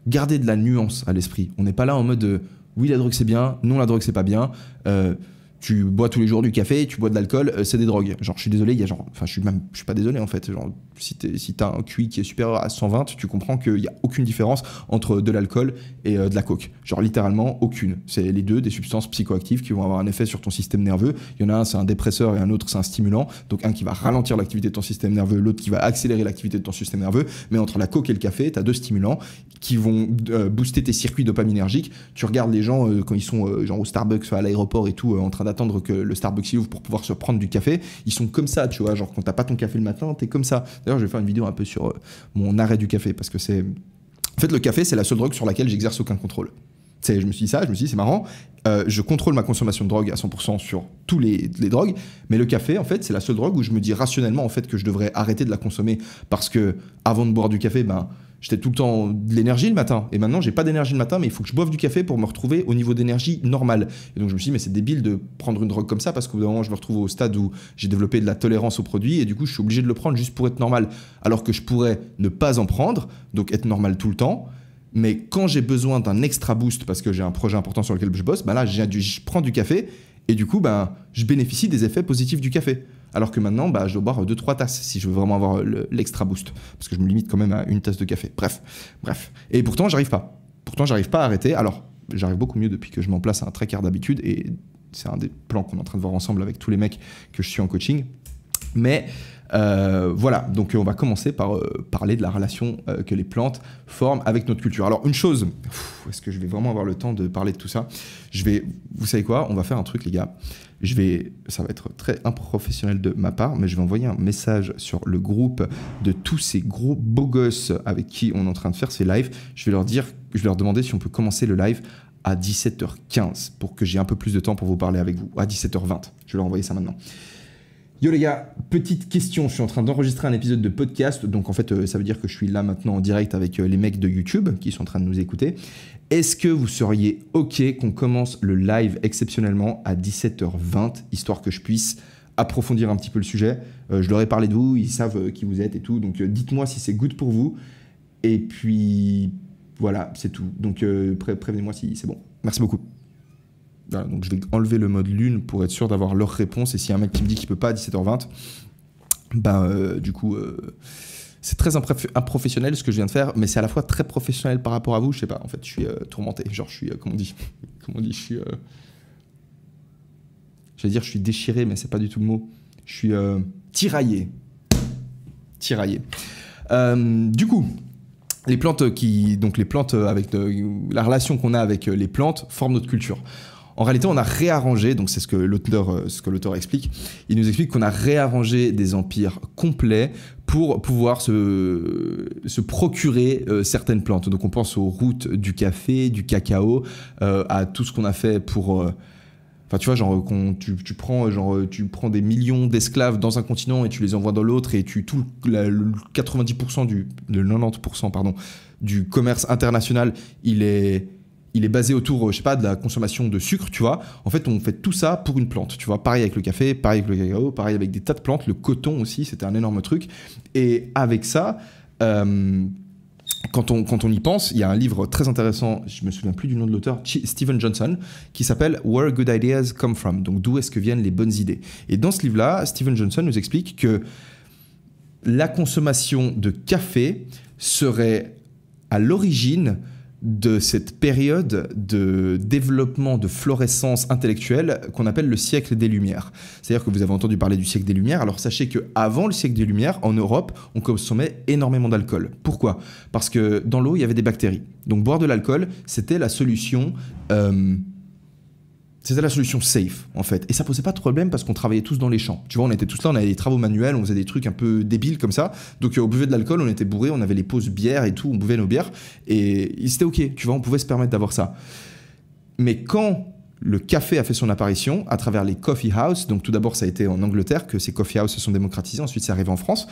gardez de la nuance à l'esprit. On n'est pas là en mode euh, oui, la drogue c'est bien, non, la drogue c'est pas bien. Euh, tu bois tous les jours du café, tu bois de l'alcool, euh, c'est des drogues. Genre, je suis désolé, il y a genre, enfin, je suis même, je suis pas désolé en fait. Genre, si t'as si un QI qui est supérieur à 120, tu comprends qu'il n'y a aucune différence entre de l'alcool et euh, de la coke. Genre, littéralement, aucune. C'est les deux des substances psychoactives qui vont avoir un effet sur ton système nerveux. Il y en a un, c'est un dépresseur et un autre, c'est un stimulant. Donc, un qui va ralentir l'activité de ton système nerveux, l'autre qui va accélérer l'activité de ton système nerveux. Mais entre la coke et le café, t'as deux stimulants qui vont euh, booster tes circuits dopaminergiques. Tu regardes les gens quand ils sont genre au Starbucks, à l'aéroport et tout, en train d'attendre que le Starbucks il ouvre pour pouvoir se prendre du café. Ils sont comme ça, tu vois. Genre, quand t'as pas ton café le matin, t'es comme ça. D'ailleurs, je vais faire une vidéo un peu sur euh, mon arrêt du café parce que c'est. En fait, le café, c'est la seule drogue sur laquelle j'exerce aucun contrôle. Je me suis dit ça, je me suis dit, c'est marrant. Euh, je contrôle ma consommation de drogue à 100% sur tous les, les, drogues, mais le café, en fait, c'est la seule drogue où je me dis rationnellement en fait que je devrais arrêter de la consommer parce que avant de boire du café, ben J'étais tout le temps de l'énergie le matin. Et maintenant, j'ai pas d'énergie le matin, mais il faut que je boive du café pour me retrouver au niveau d'énergie normale. Et donc, je me suis dit, mais c'est débile de prendre une drogue comme ça parce qu'au bout d'un moment, je me retrouve au stade où j'ai développé de la tolérance au produit et du coup, je suis obligé de le prendre juste pour être normal. Alors que je pourrais ne pas en prendre, donc être normal tout le temps. Mais quand j'ai besoin d'un extra boost parce que j'ai un projet important sur lequel je bosse, bah là, je prends du café et du coup, ben, je bénéficie des effets positifs du café. Alors que maintenant, bah, je dois boire 2-3 tasses si je veux vraiment avoir l'extra boost. Parce que je me limite quand même à une tasse de café. Bref, bref. Et pourtant, j'arrive pas. Pourtant, j'arrive pas à arrêter. Alors, j'arrive beaucoup mieux depuis que je m'en place à un très quart d'habitude. Et c'est un des plans qu'on est en train de voir ensemble avec tous les mecs que je suis en coaching. Mais euh, voilà, donc on va commencer par euh, parler de la relation euh, que les plantes forment avec notre culture. Alors une chose, est-ce que je vais vraiment avoir le temps de parler de tout ça Je vais, vous savez quoi On va faire un truc les gars je vais, ça va être très improfessionnel de ma part, mais je vais envoyer un message sur le groupe de tous ces gros beaux gosses avec qui on est en train de faire ces lives. Je vais leur dire, je vais leur demander si on peut commencer le live à 17h15 pour que j'ai un peu plus de temps pour vous parler avec vous, à 17h20. Je vais leur envoyer ça maintenant. Yo les gars, petite question, je suis en train d'enregistrer un épisode de podcast, donc en fait euh, ça veut dire que je suis là maintenant en direct avec euh, les mecs de YouTube qui sont en train de nous écouter. Est-ce que vous seriez ok qu'on commence le live exceptionnellement à 17h20, histoire que je puisse approfondir un petit peu le sujet euh, Je leur ai parlé de vous, ils savent qui vous êtes et tout, donc dites-moi si c'est good pour vous. Et puis voilà, c'est tout. Donc prévenez-moi si c'est bon. Merci beaucoup donc je vais enlever le mode lune pour être sûr d'avoir leur réponse. Et si y a un mec qui me dit qu'il peut pas à 17h20, ben bah, euh, du coup euh, c'est très improfessionnel ce que je viens de faire, mais c'est à la fois très professionnel par rapport à vous. Je sais pas, en fait je suis euh, tourmenté, genre je suis comment dit, comment dit, je suis, dire je suis déchiré, mais c'est pas du tout le mot. Je suis tiraillé, tiraillé. du coup, les plantes qui, donc les plantes avec la relation qu'on a avec les plantes forme notre culture. En réalité, on a réarrangé, donc c'est euh, ce que l'auteur, explique, il nous explique qu'on a réarrangé des empires complets pour pouvoir se, procurer euh, certaines plantes. Donc on pense aux routes du café, du cacao, euh, à tout ce qu'on a fait pour... Enfin, tu vois, genre, tu, prends, tu prends des millions d'esclaves dans un continent et tu les envoies dans l'autre et tu tout le 90% du, 90% pardon, du commerce international, il est il est basé autour, euh, je sais pas, de la consommation de sucre, tu vois. En fait, on fait tout ça pour une plante, tu vois. Pareil avec le café, pareil avec le cacao, pareil avec des tas de plantes. Le coton aussi, c'était un énorme truc. Et avec ça, euh, quand, on, quand on y pense, il y a un livre très intéressant, je me souviens plus du nom de l'auteur, Stephen Johnson, qui s'appelle Where Good Ideas Come From. Donc, d'où est-ce que viennent les bonnes idées Et dans ce livre-là, Stephen Johnson nous explique que la consommation de café serait à l'origine de cette période de développement de florescence intellectuelle qu'on appelle le siècle des Lumières. C'est-à-dire que vous avez entendu parler du siècle des Lumières, alors sachez qu'avant le siècle des Lumières, en Europe, on consommait énormément d'alcool. Pourquoi Parce que dans l'eau, il y avait des bactéries. Donc boire de l'alcool, c'était la solution euh, c'était la solution safe, en fait. Et ça posait pas de problème parce qu'on travaillait tous dans les champs. Tu vois, on était tous là, on avait des travaux manuels, on faisait des trucs un peu débiles comme ça. Donc, euh, on buvait de l'alcool, on était bourrés, on avait les pauses bières et tout, on buvait nos bières. Et c'était OK, tu vois, on pouvait se permettre d'avoir ça. Mais quand le café a fait son apparition à travers les coffee houses, Donc tout d'abord, ça a été en Angleterre que ces coffee houses se sont démocratisés. Ensuite, c'est arrivé en France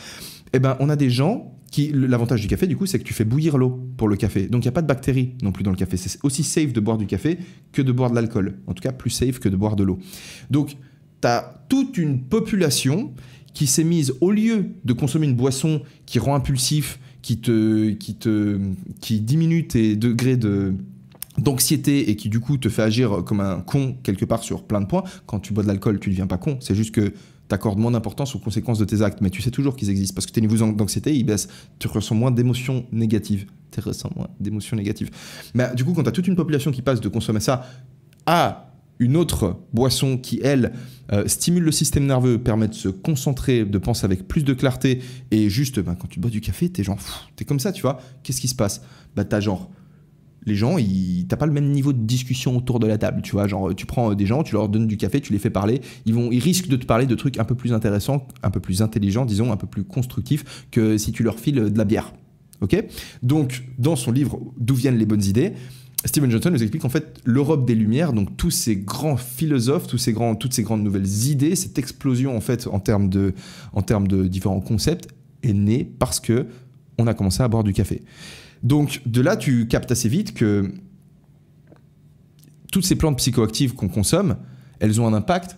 eh ben, on a des gens qui. L'avantage du café, du coup, c'est que tu fais bouillir l'eau pour le café. Donc, il n'y a pas de bactéries non plus dans le café. C'est aussi safe de boire du café que de boire de l'alcool. En tout cas, plus safe que de boire de l'eau. Donc, tu as toute une population qui s'est mise, au lieu de consommer une boisson qui rend impulsif, qui, te, qui, te, qui diminue tes degrés de d'anxiété et qui du coup te fait agir comme un con quelque part sur plein de points. Quand tu bois de l'alcool, tu deviens pas con. C'est juste que t'accordes moins d'importance aux conséquences de tes actes, mais tu sais toujours qu'ils existent parce que tes niveaux d'anxiété ils baissent, tu ressens moins d'émotions négatives, tu ressens moins d'émotions négatives. Mais du coup, quand t'as toute une population qui passe de consommer ça à une autre boisson qui, elle, euh, stimule le système nerveux, permet de se concentrer, de penser avec plus de clarté. Et juste, ben, quand tu bois du café, t'es genre, t'es comme ça, tu vois. Qu'est-ce qui se passe ben, t'as genre les gens, ils, t'as pas le même niveau de discussion autour de la table, tu vois. Genre, tu prends euh, des gens, tu leur donnes du café, tu les fais parler, ils vont, ils risquent de te parler de trucs un peu plus intéressants, un peu plus intelligents, disons, un peu plus constructifs que si tu leur files euh, de la bière. Ok Donc, dans son livre D'où viennent les bonnes idées, Stephen Johnson nous explique en fait l'Europe des Lumières, donc tous ces grands philosophes, tous ces grands, toutes ces grandes nouvelles idées, cette explosion en fait en termes de, en termes de différents concepts est née parce que on a commencé à boire du café. Donc de là, tu captes assez vite que toutes ces plantes psychoactives qu'on consomme, elles ont un impact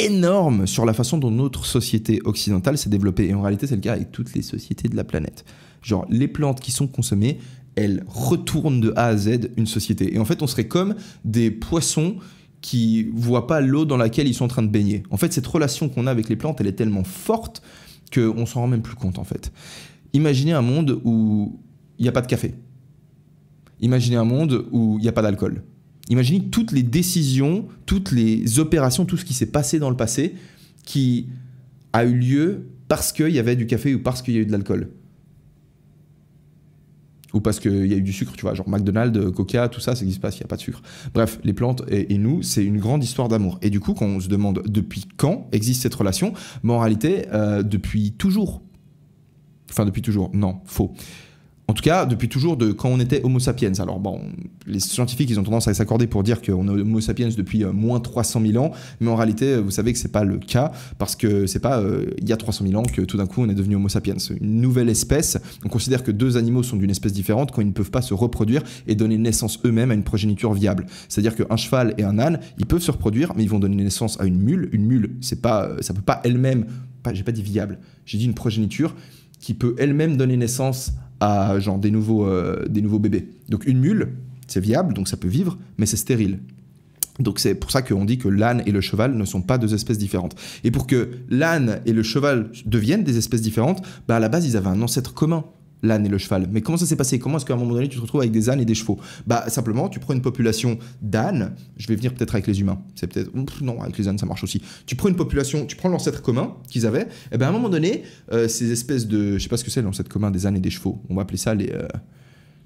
énorme sur la façon dont notre société occidentale s'est développée. Et en réalité, c'est le cas avec toutes les sociétés de la planète. Genre, les plantes qui sont consommées, elles retournent de A à Z une société. Et en fait, on serait comme des poissons qui voient pas l'eau dans laquelle ils sont en train de baigner. En fait, cette relation qu'on a avec les plantes, elle est tellement forte qu'on s'en rend même plus compte, en fait. Imaginez un monde où il n'y a pas de café. Imaginez un monde où il n'y a pas d'alcool. Imaginez toutes les décisions, toutes les opérations, tout ce qui s'est passé dans le passé qui a eu lieu parce qu'il y avait du café ou parce qu'il y a eu de l'alcool. Ou parce qu'il y a eu du sucre, tu vois, genre McDonald's, Coca, tout ça, ça n'existe pas s'il n'y a pas de sucre. Bref, les plantes et, nous, c'est une grande histoire d'amour. Et du coup, quand on se demande depuis quand existe cette relation, moralité, euh, depuis toujours. Enfin, depuis toujours, non, faux. En tout cas, depuis toujours, de quand on était Homo sapiens. Alors bon, les scientifiques, ils ont tendance à s'accorder pour dire qu'on est Homo sapiens depuis euh, moins 300 000 ans, mais en réalité, euh, vous savez que ce n'est pas le cas, parce que ce n'est pas euh, il y a 300 000 ans que tout d'un coup on est devenu Homo sapiens. Une nouvelle espèce, on considère que deux animaux sont d'une espèce différente quand ils ne peuvent pas se reproduire et donner naissance eux-mêmes à une progéniture viable. C'est-à-dire qu'un cheval et un âne, ils peuvent se reproduire, mais ils vont donner naissance à une mule. Une mule, c'est pas, ça peut pas elle-même, pas, j'ai pas dit viable, j'ai dit une progéniture qui peut elle-même donner naissance à à genre des nouveaux, euh, des nouveaux bébés. Donc une mule, c'est viable, donc ça peut vivre, mais c'est stérile. Donc c'est pour ça qu'on dit que l'âne et le cheval ne sont pas deux espèces différentes. Et pour que l'âne et le cheval deviennent des espèces différentes, bah à la base ils avaient un ancêtre commun l'âne et le cheval. Mais comment ça s'est passé Comment est-ce qu'à un moment donné, tu te retrouves avec des ânes et des chevaux Bah simplement, tu prends une population d'ânes. Je vais venir peut-être avec les humains. C'est peut-être non avec les ânes ça marche aussi. Tu prends une population, tu prends l'ancêtre commun qu'ils avaient. Et eh ben à un moment donné, euh, ces espèces de, je sais pas ce que c'est l'ancêtre commun des ânes et des chevaux. On va appeler ça les euh,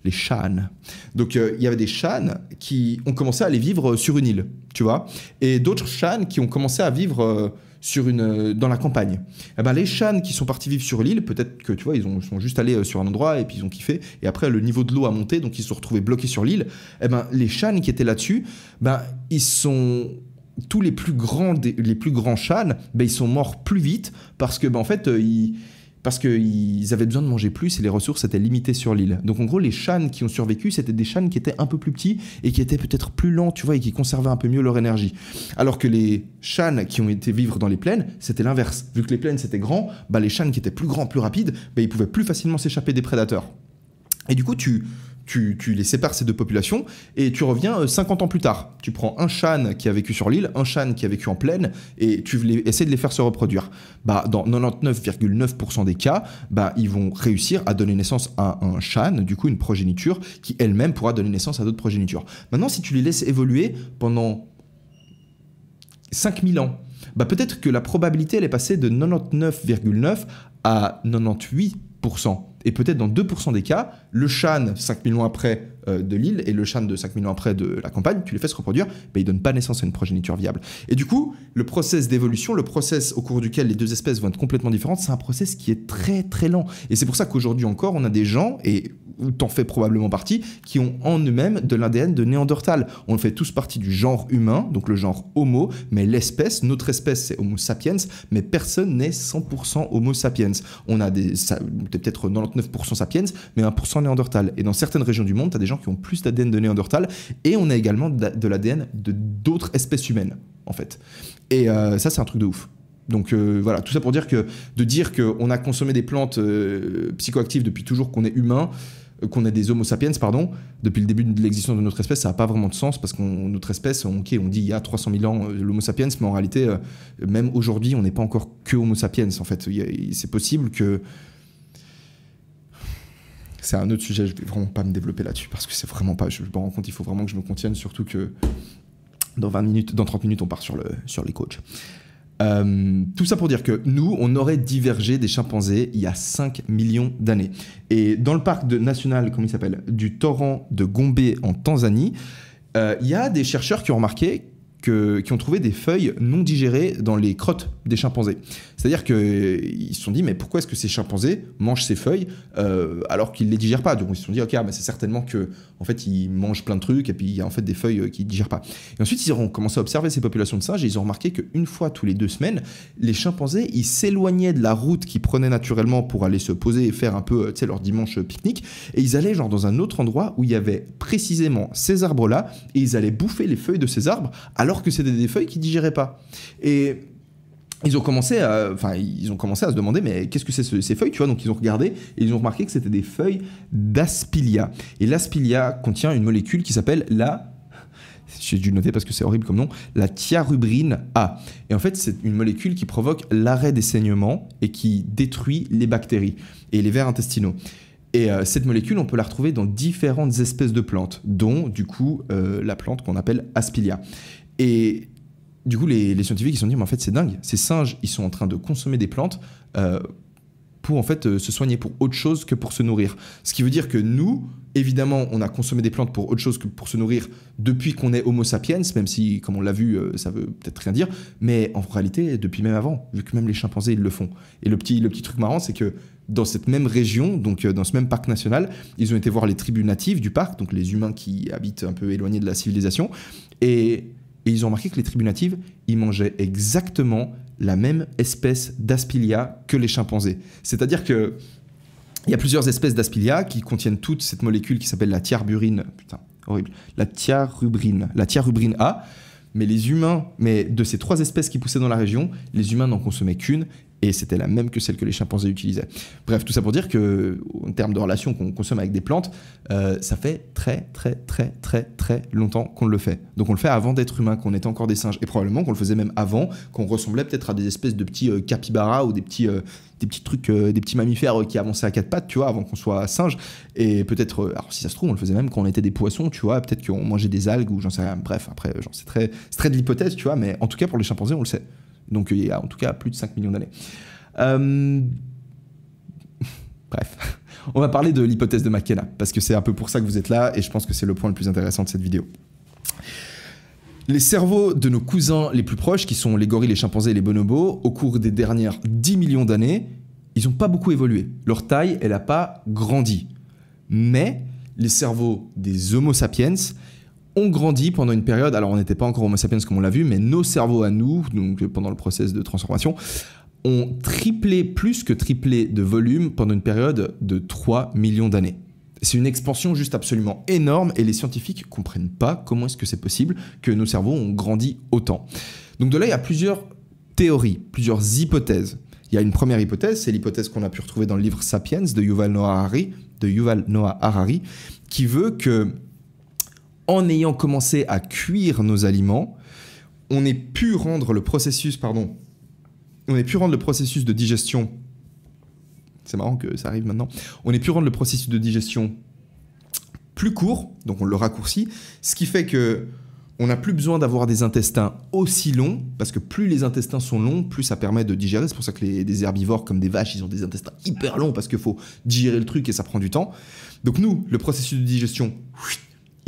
les chanes. Donc euh, il y avait des chânes qui ont commencé à aller vivre sur une île, tu vois, et d'autres chânes qui ont commencé à vivre sur une, euh, dans la campagne. Eh ben, les Chans qui sont partis vivre sur l'île, peut-être que tu vois, ils ont, sont juste allés euh, sur un endroit et puis ils ont kiffé. Et après, le niveau de l'eau a monté, donc ils se sont retrouvés bloqués sur l'île. et eh ben, les Chans qui étaient là-dessus, ben, ils sont tous les plus grands, les plus grands Chans, ben, ils sont morts plus vite parce que ben, en fait, euh, ils parce qu'ils avaient besoin de manger plus et les ressources étaient limitées sur l'île. Donc en gros, les chânes qui ont survécu, c'était des chânes qui étaient un peu plus petits et qui étaient peut-être plus lents, tu vois, et qui conservaient un peu mieux leur énergie. Alors que les chânes qui ont été vivre dans les plaines, c'était l'inverse. Vu que les plaines c'était grand, bah les chânes qui étaient plus grands, plus rapides, bah, ils pouvaient plus facilement s'échapper des prédateurs. Et du coup, tu tu, les sépares ces deux populations et tu reviens 50 euh, ans plus tard. Tu prends un châne qui a vécu sur l'île, un châne qui a vécu en plaine et tu essaies de les faire se reproduire. Bah, dans 99,9% des cas, bah, ils vont réussir à donner naissance à un châne, du coup une progéniture qui elle-même pourra donner naissance à d'autres progénitures. Maintenant, si tu les laisses évoluer pendant 5000 ans, bah peut-être que la probabilité elle est passée de 99,9 à 98 et peut-être dans 2% des cas, le châne 5000 ans après euh, de l'île et le châne de 5000 ans après de la campagne, tu les fais se reproduire, ben, ils ne donnent pas naissance à une progéniture viable. Et du coup, le process d'évolution, le process au cours duquel les deux espèces vont être complètement différentes, c'est un process qui est très très lent. Et c'est pour ça qu'aujourd'hui encore, on a des gens, et ou t'en fais probablement partie, qui ont en eux-mêmes de l'ADN de Néandertal. On fait tous partie du genre humain, donc le genre Homo, mais l'espèce, notre espèce c'est Homo sapiens, mais personne n'est 100% Homo sapiens. On a des, peut-être 99% sapiens, mais 1% Néandertal. Et dans certaines régions du monde, t'as des gens qui ont plus d'ADN de Néandertal, et on a également de l'ADN de d'autres espèces humaines, en fait. Et euh, ça c'est un truc de ouf. Donc euh, voilà, tout ça pour dire que de dire qu'on a consommé des plantes euh, psychoactives depuis toujours qu'on est humain, euh, qu'on ait des Homo sapiens, pardon, depuis le début de l'existence de notre espèce, ça n'a pas vraiment de sens parce que notre espèce, on, on dit il y a 300 000 ans euh, l'Homo sapiens, mais en réalité, euh, même aujourd'hui, on n'est pas encore que Homo sapiens. En fait, c'est possible que c'est un autre sujet. Je vais vraiment pas me développer là-dessus parce que c'est vraiment pas. Je me rends compte, il faut vraiment que je me contienne, surtout que dans 20 minutes, dans 30 minutes, on part sur le sur les coachs. Euh, tout ça pour dire que nous, on aurait divergé des chimpanzés il y a 5 millions d'années. Et dans le parc national, comme il s'appelle, du torrent de Gombe en Tanzanie, euh, il y a des chercheurs qui ont remarqué que, qui ont trouvé des feuilles non digérées dans les crottes des chimpanzés. C'est-à-dire qu'ils se sont dit, mais pourquoi est-ce que ces chimpanzés mangent ces feuilles euh, alors qu'ils ne les digèrent pas Donc ils se sont dit, ok, mais ah, bah, c'est certainement que en fait ils mangent plein de trucs et puis il y a en fait des feuilles euh, qu'ils ne digèrent pas. Et ensuite, ils ont commencé à observer ces populations de singes et ils ont remarqué qu'une fois tous les deux semaines, les chimpanzés, ils s'éloignaient de la route qu'ils prenaient naturellement pour aller se poser et faire un peu euh, leur dimanche pique-nique. Et ils allaient genre dans un autre endroit où il y avait précisément ces arbres-là et ils allaient bouffer les feuilles de ces arbres alors que c'était des feuilles qu'ils digéraient pas. Et ils ont commencé à, enfin, ils ont commencé à se demander, mais qu'est-ce que c'est ces feuilles, tu vois Donc ils ont regardé et ils ont remarqué que c'était des feuilles d'aspilia. Et l'aspilia contient une molécule qui s'appelle la j'ai dû noter parce que c'est horrible comme nom, la tiarubrine A. Et en fait, c'est une molécule qui provoque l'arrêt des saignements et qui détruit les bactéries et les vers intestinaux. Et euh, cette molécule, on peut la retrouver dans différentes espèces de plantes, dont du coup euh, la plante qu'on appelle Aspilia. Et du coup, les, scientifiques, ils se sont dit, mais en fait, c'est dingue. Ces singes, ils sont en train de consommer des plantes euh, pour en fait euh, se soigner pour autre chose que pour se nourrir. Ce qui veut dire que nous, évidemment, on a consommé des plantes pour autre chose que pour se nourrir depuis qu'on est Homo sapiens, même si, comme on l'a vu, euh, ça veut peut-être rien dire, mais en réalité, depuis même avant, vu que même les chimpanzés, ils le font. Et le petit, le petit truc marrant, c'est que dans cette même région, donc dans ce même parc national, ils ont été voir les tribus natives du parc, donc les humains qui habitent un peu éloignés de la civilisation, et et ils ont remarqué que les tribunatives, ils mangeaient exactement la même espèce d'aspilia que les chimpanzés. C'est-à-dire qu'il y a plusieurs espèces d'aspilia qui contiennent toutes cette molécule qui s'appelle la tiarburine. Putain, horrible. La tiarubrine. La tiarubrine A. Mais les humains, mais de ces trois espèces qui poussaient dans la région, les humains n'en consommaient qu'une et c'était la même que celle que les chimpanzés utilisaient. Bref, tout ça pour dire que, en termes de relations qu'on consomme avec des plantes, euh, ça fait très, très, très, très, très longtemps qu'on le fait. Donc on le fait avant d'être humain, qu'on était encore des singes, et probablement qu'on le faisait même avant, qu'on ressemblait peut-être à des espèces de petits capybara euh, capybaras ou des petits, euh, des petits trucs, des petits mammifères qui avançaient à quatre pattes, tu vois, avant qu'on soit singe. Et peut-être, alors si ça se trouve, on le faisait même quand on était des poissons, tu vois, peut-être qu'on mangeait des algues ou j'en sais rien. Bref, après, c'est très, c'est très de l'hypothèse, tu vois, mais en tout cas pour les chimpanzés, on le sait. Donc il y a en tout cas plus de 5 millions d'années. Euh, bref, on va parler de l'hypothèse de McKenna, parce que c'est un peu pour ça que vous êtes là, et je pense que c'est le point le plus intéressant de cette vidéo. Les cerveaux de nos cousins les plus proches, qui sont les gorilles, les chimpanzés et les bonobos, au cours des dernières 10 millions d'années, ils n'ont pas beaucoup évolué. Leur taille, elle n'a pas grandi. Mais les cerveaux des Homo sapiens, on grandit pendant une période, alors on n'était pas encore homo sapiens comme on l'a vu, mais nos cerveaux à nous, donc euh, pendant le process de transformation, ont triplé, plus que triplé de volume pendant une période de 3 millions d'années. C'est une expansion juste absolument énorme et les scientifiques ne comprennent pas comment est-ce que c'est possible que nos cerveaux ont grandi autant. Donc de là, il y a plusieurs théories, plusieurs hypothèses. Il y a une première hypothèse, c'est l'hypothèse qu'on a pu retrouver dans le livre Sapiens de Yuval Noah Harari, de Yuval Noah Harari qui veut que en ayant commencé à cuire nos aliments, on ait pu rendre le processus, pardon, on est pu rendre le processus de digestion. C'est marrant que ça arrive maintenant. On ait pu rendre le processus de digestion plus court, donc on le raccourcit, ce qui fait que on n'a plus besoin d'avoir des intestins aussi longs, parce que plus les intestins sont longs, plus ça permet de digérer. C'est pour ça que les, les, herbivores comme des vaches, ils ont des intestins hyper longs, parce qu'il faut digérer le truc et ça prend du temps. Donc nous, le processus de digestion,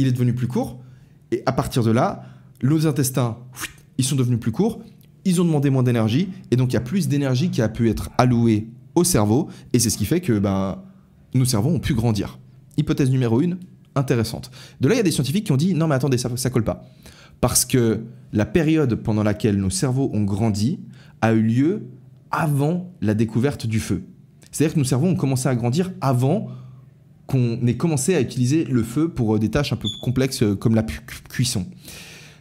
il est devenu plus court. Et à partir de là, nos intestins, ils sont devenus plus courts, ils ont demandé moins d'énergie, et donc il y a plus d'énergie qui a pu être allouée au cerveau, et c'est ce qui fait que ben, nos cerveaux ont pu grandir. Hypothèse numéro une intéressante. De là, il y a des scientifiques qui ont dit non mais attendez, ça colle pas. Parce que la période pendant laquelle nos cerveaux ont grandi a eu lieu avant la découverte du feu. C'est-à-dire que nos cerveaux ont commencé à grandir avant qu'on ait commencé à utiliser le feu pour euh, des tâches un peu complexes euh, comme la cuisson.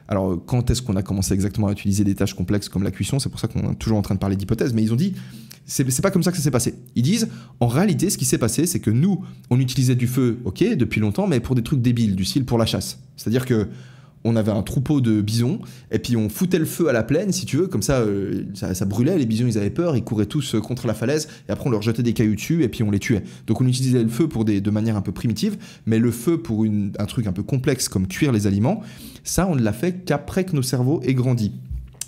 Alors, euh, quand est-ce qu'on a commencé exactement à utiliser des tâches complexes comme la cuisson C'est pour ça qu'on est toujours en train de parler d'hypothèses, mais ils ont dit, c'est pas comme ça que ça s'est passé. Ils disent, en réalité, ce qui s'est passé, c'est que nous, on utilisait du feu, ok, depuis longtemps, mais pour des trucs débiles, du style pour la chasse. C'est-à-dire que on avait un troupeau de bisons, et puis on foutait le feu à la plaine, si tu veux, comme ça, euh, ça, brûlait, les bisons ils avaient peur, ils couraient tous euh, contre la falaise, et après on leur jetait des cailloux dessus, et puis on les tuait. Donc on utilisait le feu pour des, de manière un peu primitive, mais le feu pour un truc un peu complexe comme cuire les aliments, ça on ne l'a fait qu'après que nos cerveaux aient grandi.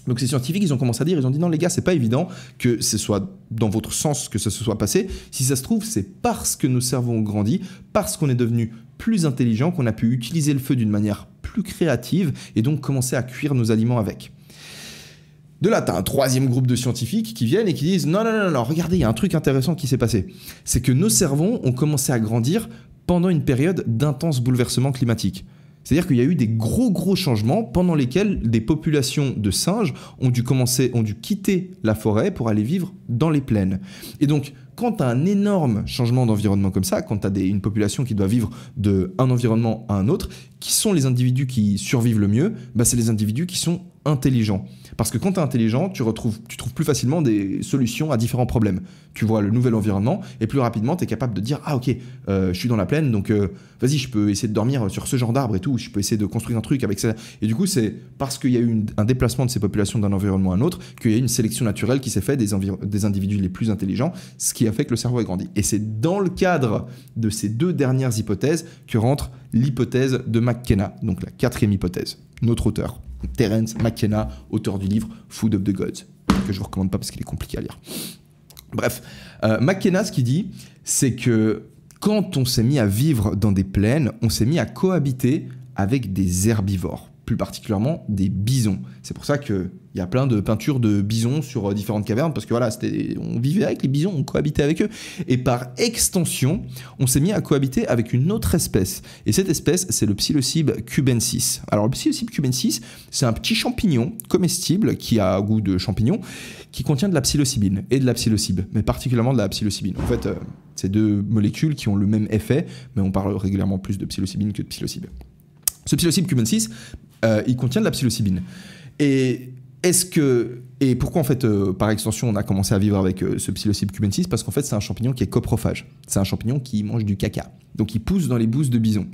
Donc ces scientifiques, ils ont commencé à dire, ils ont dit non les gars, c'est pas évident que ce soit dans votre sens que ça se soit passé. Si ça se trouve, c'est parce que nos cerveaux ont grandi, parce qu'on est devenu plus intelligent, qu'on a pu utiliser le feu d'une manière plus créative et donc commencer à cuire nos aliments avec. De là, tu un troisième groupe de scientifiques qui viennent et qui disent non, non, non, non, regardez, il y a un truc intéressant qui s'est passé. C'est que nos cerveaux ont commencé à grandir pendant une période d'intense bouleversement climatique. C'est-à-dire qu'il y a eu des gros gros changements pendant lesquels des populations de singes ont dû commencer, ont dû quitter la forêt pour aller vivre dans les plaines. Et donc quand tu as un énorme changement d'environnement comme ça, quand tu as une population qui doit vivre d'un environnement à un autre, qui sont les individus qui survivent le mieux bah, C'est les individus qui sont intelligents. Parce que quand tu es intelligent, tu, retrouves, tu trouves plus facilement des solutions à différents problèmes. Tu vois le nouvel environnement et plus rapidement, tu es capable de dire Ah, ok, euh, je suis dans la plaine, donc euh, vas-y, je peux essayer de dormir sur ce genre d'arbre et tout, je peux essayer de construire un truc avec ça. Et du coup, c'est parce qu'il y a eu un déplacement de ces populations d'un environnement à un autre qu'il y a eu une sélection naturelle qui s'est faite des, des individus les plus intelligents, ce qui a fait que le cerveau a grandi. Et c'est dans le cadre de ces deux dernières hypothèses que rentre l'hypothèse de McKenna, donc la quatrième hypothèse, notre auteur. Terence McKenna, auteur du livre Food of the Gods, que je vous recommande pas parce qu'il est compliqué à lire. Bref, euh, McKenna, ce qu'il dit, c'est que quand on s'est mis à vivre dans des plaines, on s'est mis à cohabiter avec des herbivores plus particulièrement des bisons. C'est pour ça qu'il y a plein de peintures de bisons sur euh, différentes cavernes, parce que voilà, on vivait avec les bisons, on cohabitait avec eux. Et par extension, on s'est mis à cohabiter avec une autre espèce. Et cette espèce, c'est le psilocybe cubensis. Alors le psilocybe cubensis, c'est un petit champignon comestible qui a goût de champignon, qui contient de la psilocybine et de la psilocybe, mais particulièrement de la psilocybine. En fait, euh, c'est deux molécules qui ont le même effet, mais on parle régulièrement plus de psilocybine que de psilocybe. Ce psilocybe cubensis euh, il contient de la psilocybine. Et est-ce que et pourquoi en fait, euh, par extension, on a commencé à vivre avec euh, ce psilocybe cubensis Parce qu'en fait, c'est un champignon qui est coprophage. C'est un champignon qui mange du caca. Donc, il pousse dans les bouses de bison.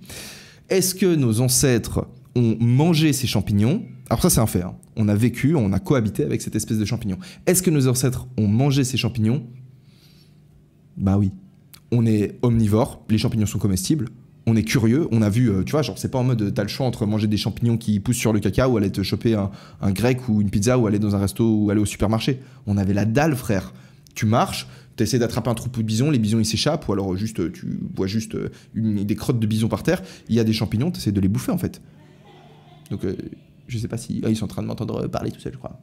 Est-ce que nos ancêtres ont mangé ces champignons Alors ça, c'est un fait. Hein. On a vécu, on a cohabité avec cette espèce de champignon. Est-ce que nos ancêtres ont mangé ces champignons Bah oui. On est omnivore. Les champignons sont comestibles on est curieux, on a vu, euh, tu vois, genre c'est pas en mode euh, t'as le choix entre manger des champignons qui poussent sur le caca ou aller te choper un, grec ou une pizza ou aller dans un resto ou aller au supermarché. On avait la dalle, frère. Tu marches, tu d'attraper un troupeau de bisons, les bisons ils s'échappent, ou alors euh, juste tu vois juste des crottes de bisons par terre, il y a des champignons, tu de les bouffer en fait. Donc je sais pas si. Ah, ils sont en train de m'entendre parler tout seul, je crois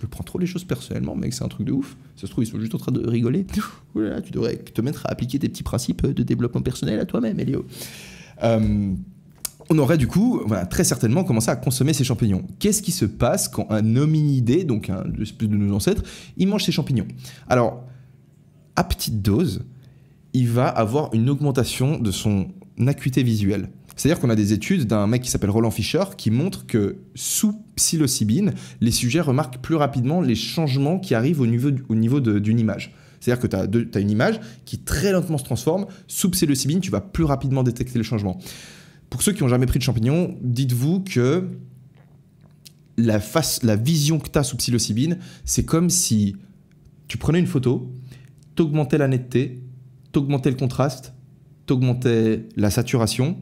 je prends trop les choses personnellement, mec, c'est un truc de ouf. Ça se trouve, ils sont juste en train de rigoler. tu devrais te mettre à appliquer des petits principes de développement personnel à toi-même, Elio. Euh, on aurait du coup très certainement commencé à consommer ces champignons. Qu'est-ce qui se passe quand un hominidé, donc un espèce de nos ancêtres, il mange ces champignons Alors, à petite dose, il va avoir une augmentation de son acuité visuelle. C'est-à-dire qu'on a des études d'un mec qui s'appelle Roland Fischer qui montre que sous psilocybine, les sujets remarquent plus rapidement les changements qui arrivent au niveau, au niveau d'une image. C'est-à-dire que tu as, une image qui très lentement se transforme. Sous psilocybine, tu vas plus rapidement détecter les changements. Pour ceux qui n'ont jamais pris de champignons, dites-vous que la, face, la vision que tu as sous psilocybine, c'est comme si tu prenais une photo, t'augmentais la netteté, t'augmentais le contraste, t'augmentais la saturation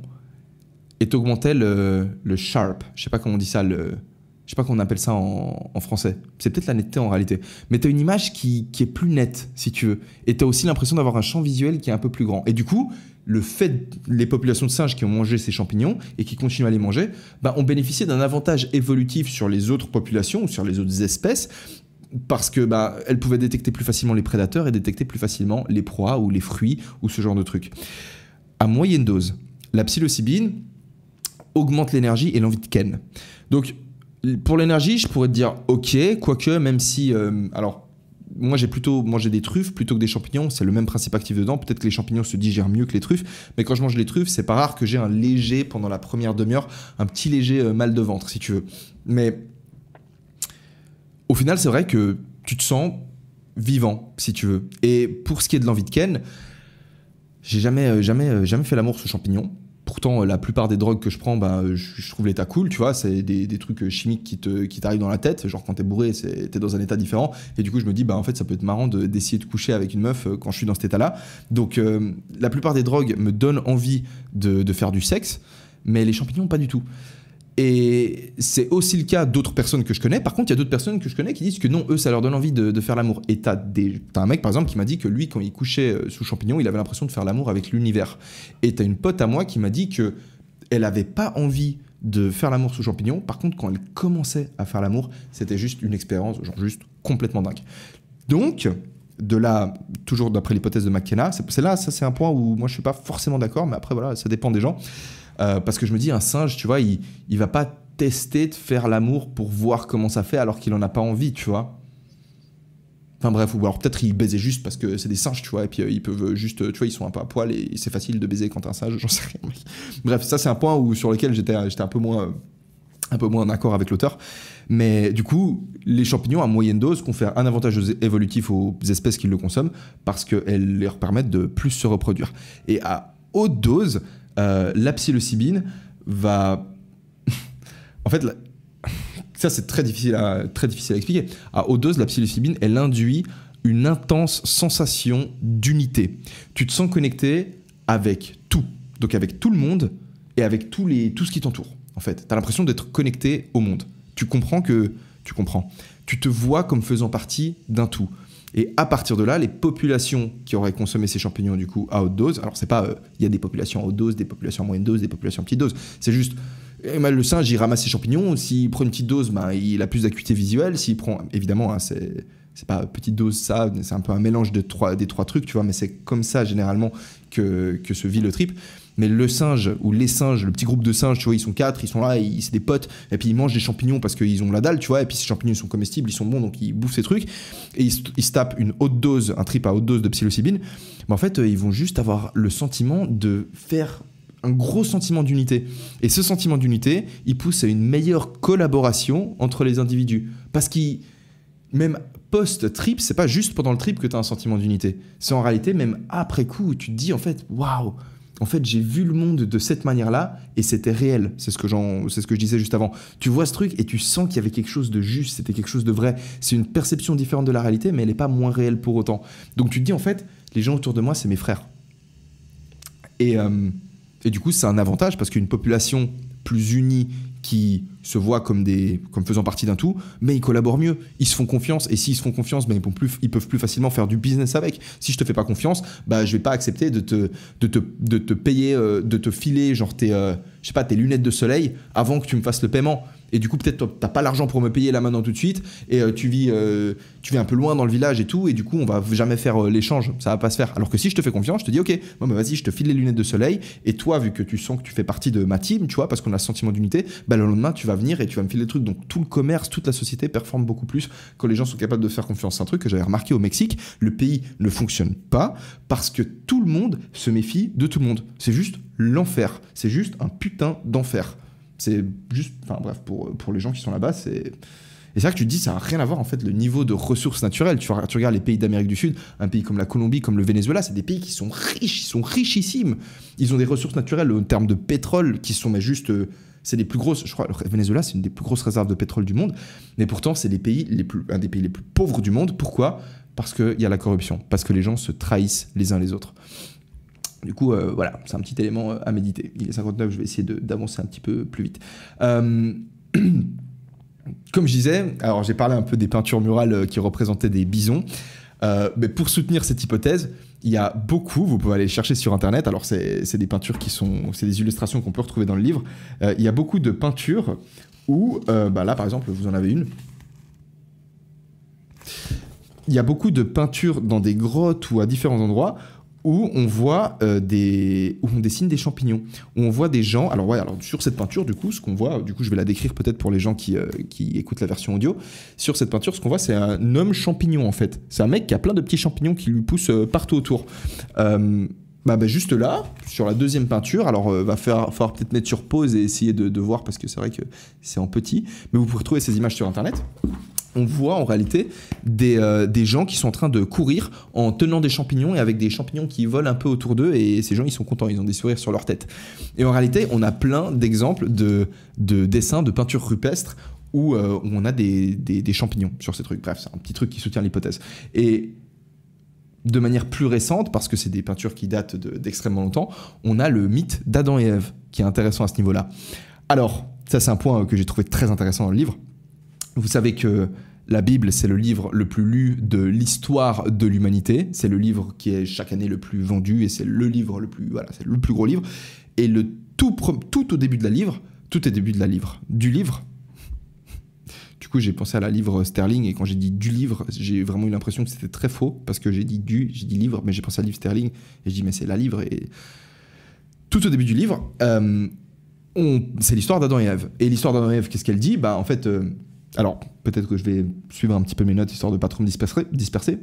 et t'augmentais le, le sharp. Je sais pas comment on dit ça, le, je sais pas comment on appelle ça en, français. C'est peut-être la netteté en réalité. Mais tu as une image qui, qui, est plus nette, si tu veux. Et tu as aussi l'impression d'avoir un champ visuel qui est un peu plus grand. Et du coup, le fait, les populations de singes qui ont mangé ces champignons et qui continuent à les manger, bah, ont bénéficié d'un avantage évolutif sur les autres populations ou sur les autres espèces parce que bah, elles pouvaient détecter plus facilement les prédateurs et détecter plus facilement les proies ou les fruits ou ce genre de trucs. À moyenne dose, la psilocybine augmente l'énergie et l'envie de ken. Donc pour l'énergie, je pourrais te dire ok, quoique, même si. Euh, alors, moi j'ai plutôt mangé des truffes plutôt que des champignons, c'est le même principe actif dedans, peut-être que les champignons se digèrent mieux que les truffes, mais quand je mange les truffes, c'est pas rare que j'ai un léger, pendant la première demi-heure, un petit léger euh, mal de ventre, si tu veux. Mais au final, c'est vrai que tu te sens vivant, si tu veux. Et pour ce qui est de l'envie de Ken, j'ai jamais, euh, jamais, jamais fait l'amour sous champignons. Pourtant, euh, la plupart des drogues que je prends, bah, euh, je, trouve l'état cool, tu vois. C'est des, trucs euh, chimiques qui, te, qui t'arrivent dans la tête. Genre, quand t'es bourré, t'es dans un état différent. Et du coup, je me dis, bah, en fait, ça peut être marrant d'essayer de coucher avec une meuf quand je suis dans cet état-là. Donc, la plupart des drogues me donnent envie de, de faire du sexe, mais les champignons, pas du tout. Et c'est aussi le cas d'autres personnes que je connais. Par contre, il y a d'autres personnes que je connais qui disent que non, eux, ça leur donne envie de, faire l'amour. Et t'as, un mec, par exemple, qui m'a dit que lui, quand il couchait euh, sous champignon il avait l'impression de faire l'amour avec l'univers. Et t'as une pote à moi qui m'a dit que elle n'avait pas envie de faire l'amour sous champignon Par contre, quand elle commençait à faire l'amour, c'était juste une expérience, genre juste complètement dingue. Donc, de là, toujours d'après l'hypothèse de McKenna, c'est, c'est là, ça c'est un point où moi je suis pas forcément d'accord, mais après voilà, ça dépend des gens. Euh, parce que je me dis, un singe, tu vois, il, il va pas tester de faire l'amour pour voir comment ça fait alors qu'il en a pas envie, tu vois. Enfin bref, ou alors peut-être il baisait juste parce que c'est des singes, tu vois, et puis euh, ils peuvent euh, juste, tu vois, ils sont un peu à poil et c'est facile de baiser quand un singe, j'en sais rien. Bref, ça c'est un point où, sur lequel j'étais un peu moins un peu moins en accord avec l'auteur. Mais du coup, les champignons à moyenne dose confèrent un avantage évolutif aux espèces qui le consomment parce qu'elles leur permettent de plus se reproduire. Et à haute dose, euh, la psilocybine va. en fait, ça c'est très difficile, à, expliquer. À haute dose, la psilocybine, elle induit une intense sensation d'unité. Tu te sens connecté avec tout, donc avec tout le monde et avec tout ce qui t'entoure. En fait, tu as l'impression d'être connecté au monde. Tu comprends que. Tu comprends. Tu te vois comme faisant partie d'un tout. Et à partir de là, les populations qui auraient consommé ces champignons du coup à haute dose, alors c'est pas, euh, il y a des populations à haute dose, des populations à moyenne dose, des populations à petite dose, c'est juste eh ben, le singe, il ramasse ses champignons. S'il prend une petite dose, ben il a plus d'acuité visuelle. S'il prend, évidemment, hein, c'est pas petite dose ça, c'est un peu un mélange de trois, des trois trucs, tu vois. Mais c'est comme ça généralement que, que se vit le trip mais le singe ou les singes, le petit groupe de singes, tu vois, ils sont quatre, ils sont là, ils, c'est des potes, et puis ils mangent des champignons parce qu'ils ont la dalle, tu vois, et puis ces champignons sont comestibles, ils sont bons, donc ils bouffent ces trucs, et ils, se tapent une haute dose, un trip à haute dose de psilocybine, mais en fait, euh, ils vont juste avoir le sentiment de faire un gros sentiment d'unité. Et ce sentiment d'unité, il pousse à une meilleure collaboration entre les individus. Parce qu'ils, même post-trip, c'est pas juste pendant le trip que tu as un sentiment d'unité. C'est en réalité, même après coup, tu te dis en fait, waouh, en fait, j'ai vu le monde de cette manière-là et c'était réel. C'est ce que ce que je disais juste avant. Tu vois ce truc et tu sens qu'il y avait quelque chose de juste, c'était quelque chose de vrai. C'est une perception différente de la réalité, mais elle n'est pas moins réelle pour autant. Donc tu te dis en fait, les gens autour de moi, c'est mes frères. Et, euh, et du coup, c'est un avantage parce qu'une population plus unie qui se voient comme, des, comme faisant partie d'un tout, mais ils collaborent mieux, ils se font confiance, et s'ils se font confiance, ben, ils, peuvent plus, ils peuvent plus facilement faire du business avec. Si je te fais pas confiance, bah, je vais pas accepter de te, de te, payer, euh, de te filer genre tes, euh, je sais pas, tes lunettes de soleil avant que tu me fasses le paiement. Et du coup, peut-être t'as pas l'argent pour me payer là maintenant tout de suite. Et euh, tu vis, euh, tu vis un peu loin dans le village et tout. Et du coup, on va jamais faire euh, l'échange. Ça va pas se faire. Alors que si je te fais confiance, je te dis, ok, moi bah, vas-y, je te file les lunettes de soleil. Et toi, vu que tu sens que tu fais partie de ma team, tu vois, parce qu'on a ce sentiment d'unité, bah, le lendemain, tu vas venir et tu vas me filer les trucs. Donc tout le commerce, toute la société performe beaucoup plus quand les gens sont capables de faire confiance. C'est un truc que j'avais remarqué au Mexique. Le pays ne fonctionne pas parce que tout le monde se méfie de tout le monde. C'est juste l'enfer. C'est juste un putain d'enfer. C'est juste, enfin bref, pour, pour les gens qui sont là-bas, c'est. Et c'est vrai que tu dis, ça n'a rien à voir en fait le niveau de ressources naturelles. Tu, regardes les pays d'Amérique du Sud, un pays comme la Colombie, comme le Venezuela, c'est des pays qui sont riches, ils sont richissimes. Ils ont des ressources naturelles en termes de pétrole qui sont mais juste. Euh, c'est les plus grosses, je crois, le Venezuela, c'est une des plus grosses réserves de pétrole du monde. Mais pourtant, c'est les pays les plus, un des pays les plus pauvres du monde. Pourquoi Parce qu'il y a la corruption, parce que les gens se trahissent les uns les autres. Du coup, euh, voilà, c'est un petit élément euh, à méditer. Il est 59, je vais essayer d'avancer un petit peu plus vite. Euh, comme je disais, alors j'ai parlé un peu des peintures murales qui représentaient des bisons. mais pour soutenir cette hypothèse, il y a beaucoup, vous pouvez aller chercher sur internet, alors c'est des peintures qui sont, c'est des illustrations qu'on peut retrouver dans le livre, il y a beaucoup de peintures où, bah là par exemple, vous en avez une, il y a beaucoup de peintures dans des grottes ou à différents endroits où on voit euh, des où on dessine des champignons, où on voit des gens. Alors ouais, alors sur cette peinture du coup, ce qu'on voit, du coup, je vais la décrire peut-être pour les gens qui, euh, écoutent la version audio. Sur cette peinture, ce qu'on voit, c'est un homme champignon en fait. C'est un mec qui a plein de petits champignons qui lui poussent euh, partout autour. Bah, bah, juste là, sur la deuxième peinture, alors va faire, falloir peut-être mettre sur pause et essayer de, de voir parce que c'est vrai que c'est en petit, mais vous pouvez retrouver ces images sur internet on voit en réalité euh, des, gens qui sont en train de courir en tenant des champignons et avec des champignons qui volent un peu autour d'eux et ces gens ils sont contents, ils ont des sourires sur leur tête. Et en réalité on a plein d'exemples de, de dessins, de peintures rupestres où, euh, on a des, champignons sur ces trucs. Bref, c'est un petit truc qui soutient l'hypothèse. Et de manière plus récente, parce que c'est des peintures qui datent d'extrêmement longtemps, on a le mythe d'Adam et Ève qui est intéressant à ce niveau-là. Alors, ça c'est un point euh, que j'ai trouvé très intéressant dans le livre. Vous savez que la Bible, c'est le livre le plus lu de l'histoire de l'humanité. C'est le livre qui est chaque année le plus vendu et c'est le livre le plus, voilà, c'est le plus gros livre. Et le tout, tout au début de la livre, tout est début de la livre, du livre. Du coup, j'ai pensé à la livre sterling et quand j'ai dit du livre, j'ai vraiment eu l'impression que c'était très faux parce que j'ai dit du, j'ai dit livre, mais j'ai pensé à la livre sterling et j'ai dis mais c'est la livre et tout au début du livre, euh, c'est l'histoire d'Adam et Ève. Et l'histoire d'Adam et Ève, qu'est-ce qu'elle dit Bah en fait. Euh, alors, peut-être que je vais suivre un petit peu mes notes histoire de ne pas trop disperser.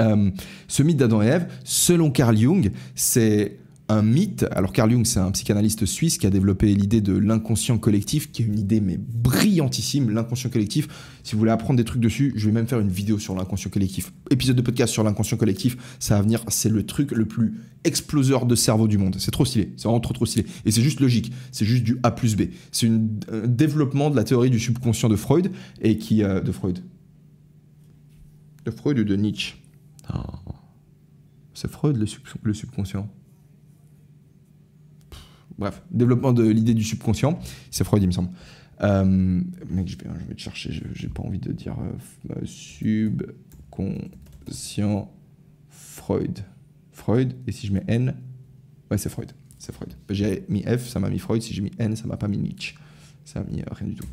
Euh, ce mythe d'Adam et Ève, selon Carl Jung, c'est un mythe. Alors Carl Jung, c'est un psychanalyste suisse qui a développé l'idée de l'inconscient collectif, qui est une idée mais brillantissime. L'inconscient collectif, si vous voulez apprendre des trucs dessus, je vais même faire une vidéo sur l'inconscient collectif. Épisode de podcast sur l'inconscient collectif, ça va venir, c'est le truc le plus exploseur de cerveau du monde. C'est trop stylé, c'est vraiment trop trop stylé. Et c'est juste logique, c'est juste du A plus B. C'est un développement de la théorie du subconscient de Freud, et qui... Euh, de Freud De Freud ou de Nietzsche C'est Freud le, le subconscient Bref, développement de l'idée du subconscient. C'est Freud, il me semble. Euh, mec, je vais, je vais, te chercher, j'ai pas envie de dire euh, euh, subconscient Freud. Freud, et si je mets N, ouais, c'est Freud. C'est Freud. J'ai mis F, ça m'a mis Freud. Si j'ai mis N, ça m'a pas mis Nietzsche. Ça m'a mis rien du tout.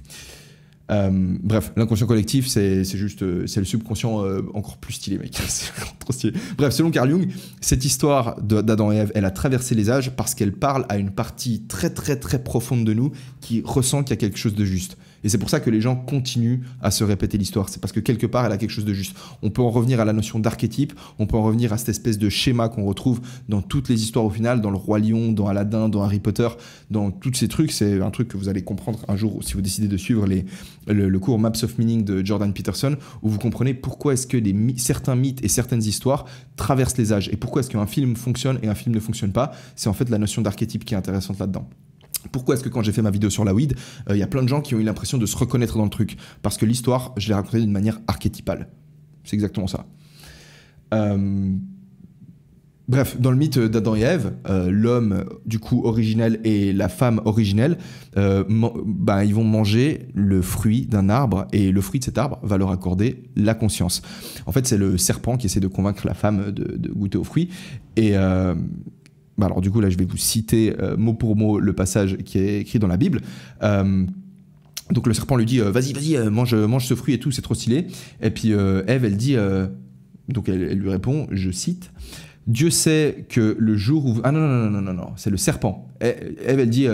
Euh, bref, l'inconscient collectif, c'est juste, euh, c'est le subconscient euh, encore plus stylé, mec. trop stylé. Bref, selon Carl Jung, cette histoire d'Adam et Ève, elle a traversé les âges parce qu'elle parle à une partie très très très profonde de nous qui ressent qu'il y a quelque chose de juste. Et c'est pour ça que les gens continuent à se répéter l'histoire. C'est parce que quelque part, elle a quelque chose de juste. On peut en revenir à la notion d'archétype, on peut en revenir à cette espèce de schéma qu'on retrouve dans toutes les histoires au final, dans le Roi Lion, dans Aladdin, dans Harry Potter, dans tous ces trucs. C'est un truc que vous allez comprendre un jour si vous décidez de suivre les, le, cours Maps of Meaning de Jordan Peterson, où vous comprenez pourquoi est-ce que certains mythes et certaines histoires traversent les âges et pourquoi est-ce qu'un film fonctionne et un film ne fonctionne pas. C'est en fait la notion d'archétype qui est intéressante là-dedans. Pourquoi est-ce que quand j'ai fait ma vidéo sur la weed, euh, il y a plein de gens qui ont eu l'impression de se reconnaître dans le truc Parce que l'histoire, je l'ai racontée d'une manière archétypale. C'est exactement ça. Euh, bref, dans le mythe d'Adam et Ève, euh, l'homme du coup originel et la femme originelle, bah, ils vont manger le fruit d'un arbre et le fruit de cet arbre va leur accorder la conscience. En fait, c'est le serpent qui essaie de convaincre la femme de, de goûter au fruit et bah, alors du coup là je vais vous citer euh, mot pour mot le passage qui est écrit dans la Bible. Euh, donc le serpent lui dit euh, vas-y vas-y mange mange ce fruit et tout c'est trop stylé. Et puis Ève elle dit donc elle, lui répond je cite Dieu sait que le jour où... Ah non, non, non, non, non, non, c'est le serpent. Ève, elle dit,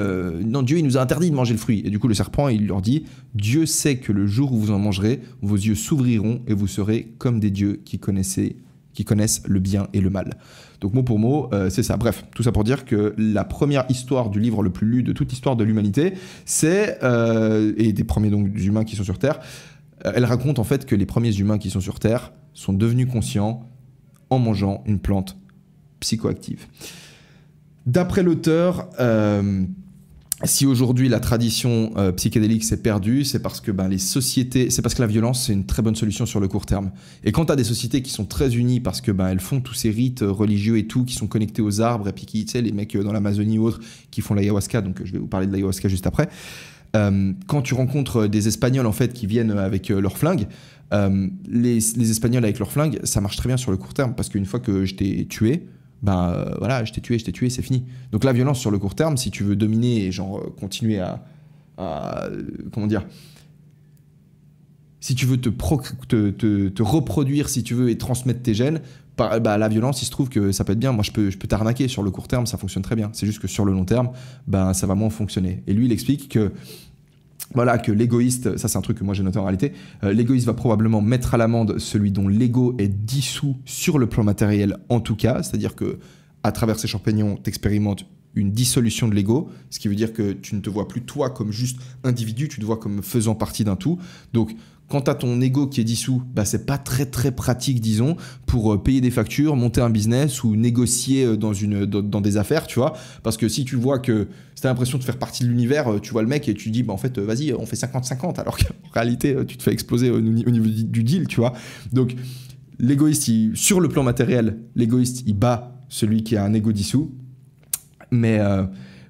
non, Dieu, il nous a interdit de manger le fruit. Et du coup, le serpent, il leur dit, Dieu sait que le jour où vous en mangerez, vos yeux s'ouvriront et vous serez comme des dieux qui, qui connaissent le bien et le mal. Donc mot pour mot, euh, c'est ça. Bref, tout ça pour dire que la première histoire du livre le plus lu de toute l'histoire de l'humanité, c'est euh, et des premiers donc humains qui sont sur Terre. Euh, elle raconte en fait que les premiers humains qui sont sur Terre sont devenus conscients en mangeant une plante psychoactive. D'après l'auteur si aujourd'hui la tradition euh, psychédélique s'est perdue, c'est parce que ben, les sociétés, c'est parce que la violence c'est une très bonne solution sur le court terme. Et quand tu as des sociétés qui sont très unies parce que ben elles font tous ces rites euh, religieux et tout, qui sont connectés aux arbres et puis qui, tu sais, les mecs euh, dans l'Amazonie ou autres qui font l'ayahuasca, donc je vais vous parler de l'ayahuasca juste après. quand tu rencontres des Espagnols en fait qui viennent avec leurs flingues, les, les, Espagnols avec leurs flingues, ça marche très bien sur le court terme parce qu'une fois que je t'ai tué, ben euh, voilà, je t'ai tué, je t'ai tué, c'est fini. Donc la violence sur le court terme, si tu veux dominer et genre euh, continuer à, euh, comment dire, si tu veux te, te, reproduire, si tu veux, et transmettre tes gènes, bah, la violence, il se trouve que ça peut être bien. Moi, je peux, je peux t'arnaquer sur le court terme, ça fonctionne très bien. C'est juste que sur le long terme, ben ça va moins fonctionner. Et lui, il explique que voilà que l'égoïste, ça c'est un truc que moi j'ai noté en réalité, euh, l'égoïste va probablement mettre à l'amende celui dont l'ego est dissous sur le plan matériel en tout cas, c'est-à-dire que à travers ces champignons, t'expérimentes une dissolution de l'ego, ce qui veut dire que tu ne te vois plus toi comme juste individu, tu te vois comme faisant partie d'un tout. Donc, quand tu ton ego qui est dissous, bah, c'est pas très très pratique, disons, pour euh, payer des factures, monter un business ou négocier euh, dans, une, dans, des affaires, tu vois. Parce que si tu vois que tu as l'impression de faire partie de l'univers, euh, tu vois le mec et tu dis, bah, en fait, vas-y, on fait 50-50, alors qu'en réalité, tu te fais exploser au, au niveau du deal, tu vois. Donc, l'égoïste, sur le plan matériel, l'égoïste, il bat celui qui a un ego dissous. Mais, euh,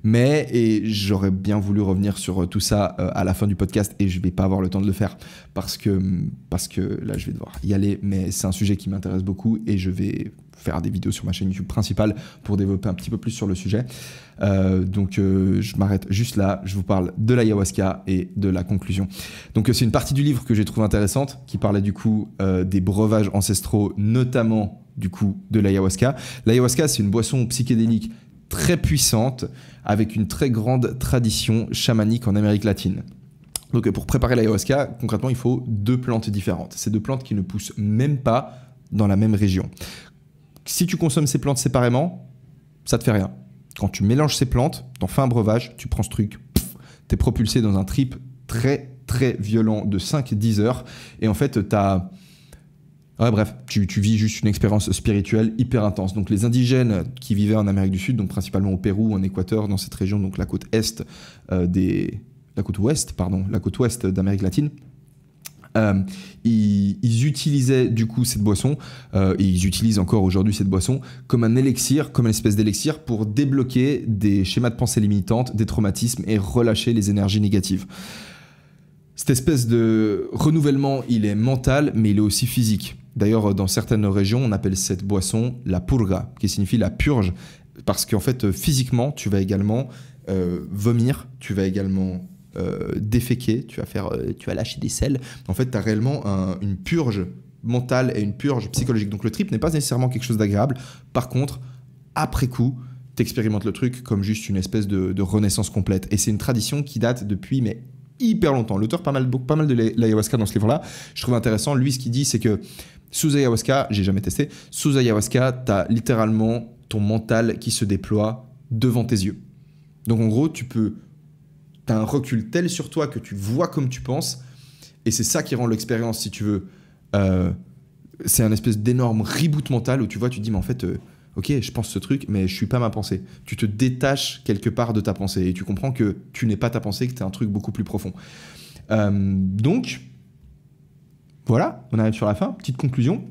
mais et j'aurais bien voulu revenir sur euh, tout ça euh, à la fin du podcast et je vais pas avoir le temps de le faire parce que, parce que là, je vais devoir y aller. Mais c'est un sujet qui m'intéresse beaucoup et je vais faire des vidéos sur ma chaîne YouTube principale pour développer un petit peu plus sur le sujet. donc je m'arrête juste là, je vous parle de l'ayahuasca et de la conclusion. Donc c'est une partie du livre que j'ai trouvé intéressante qui parlait du coup des breuvages ancestraux, notamment du coup de l'ayahuasca. L'ayahuasca c'est une boisson psychédélique très puissante, avec une très grande tradition chamanique en Amérique latine. Donc pour préparer l'ayahuasca, concrètement, il faut deux plantes différentes. C'est deux plantes qui ne poussent même pas dans la même région. Si tu consommes ces plantes séparément, ça te fait rien. Quand tu mélanges ces plantes, t'en fais un breuvage, tu prends ce truc, tu es propulsé dans un trip très très violent de 5-10 heures, et en fait tu as... Ouais, bref, tu, vis juste une expérience spirituelle hyper intense. Donc les indigènes qui vivaient en Amérique du Sud, donc principalement au Pérou, en Équateur, dans cette région, donc la côte est euh, des, la côte ouest, pardon, la côte ouest d'Amérique latine. Euh, ils, utilisaient du coup cette boisson, euh, et ils utilisent encore aujourd'hui cette boisson comme un élixir, comme une espèce d'élixir pour débloquer des schémas de pensée limitantes, des traumatismes et relâcher les énergies négatives cette espèce de renouvellement, il est mental, mais il est aussi physique. D'ailleurs, dans certaines régions, on appelle cette boisson la purga, qui signifie la purge, parce qu'en fait, physiquement, tu vas également euh, vomir, tu vas également euh, déféquer, tu vas, faire, euh, tu vas lâcher des selles. En fait, tu as réellement une purge mentale et une purge psychologique. Donc le trip n'est pas nécessairement quelque chose d'agréable. Par contre, après coup, tu expérimentes le truc comme juste une espèce de, renaissance complète. Et c'est une tradition qui date depuis mais hyper longtemps. L'auteur pas mal, pas mal de l'ayahuasca dans ce livre-là. Je trouve intéressant. Lui, ce qu'il dit, c'est que sous ayahuasca, j'ai jamais testé, sous ayahuasca, as littéralement ton mental qui se déploie devant tes yeux. Donc en gros, tu peux. as un recul tel sur toi que tu vois comme tu penses, et c'est ça qui rend l'expérience, si tu veux. Euh, c'est un espèce d'énorme reboot mental où tu vois, tu dis, mais en fait. Euh, ok, je pense ce truc, mais je suis pas ma pensée. Tu te détaches quelque part de ta pensée et tu comprends que tu n'es pas ta pensée, que tu es un truc beaucoup plus profond. Euh, donc, voilà, on arrive sur la fin, petite conclusion.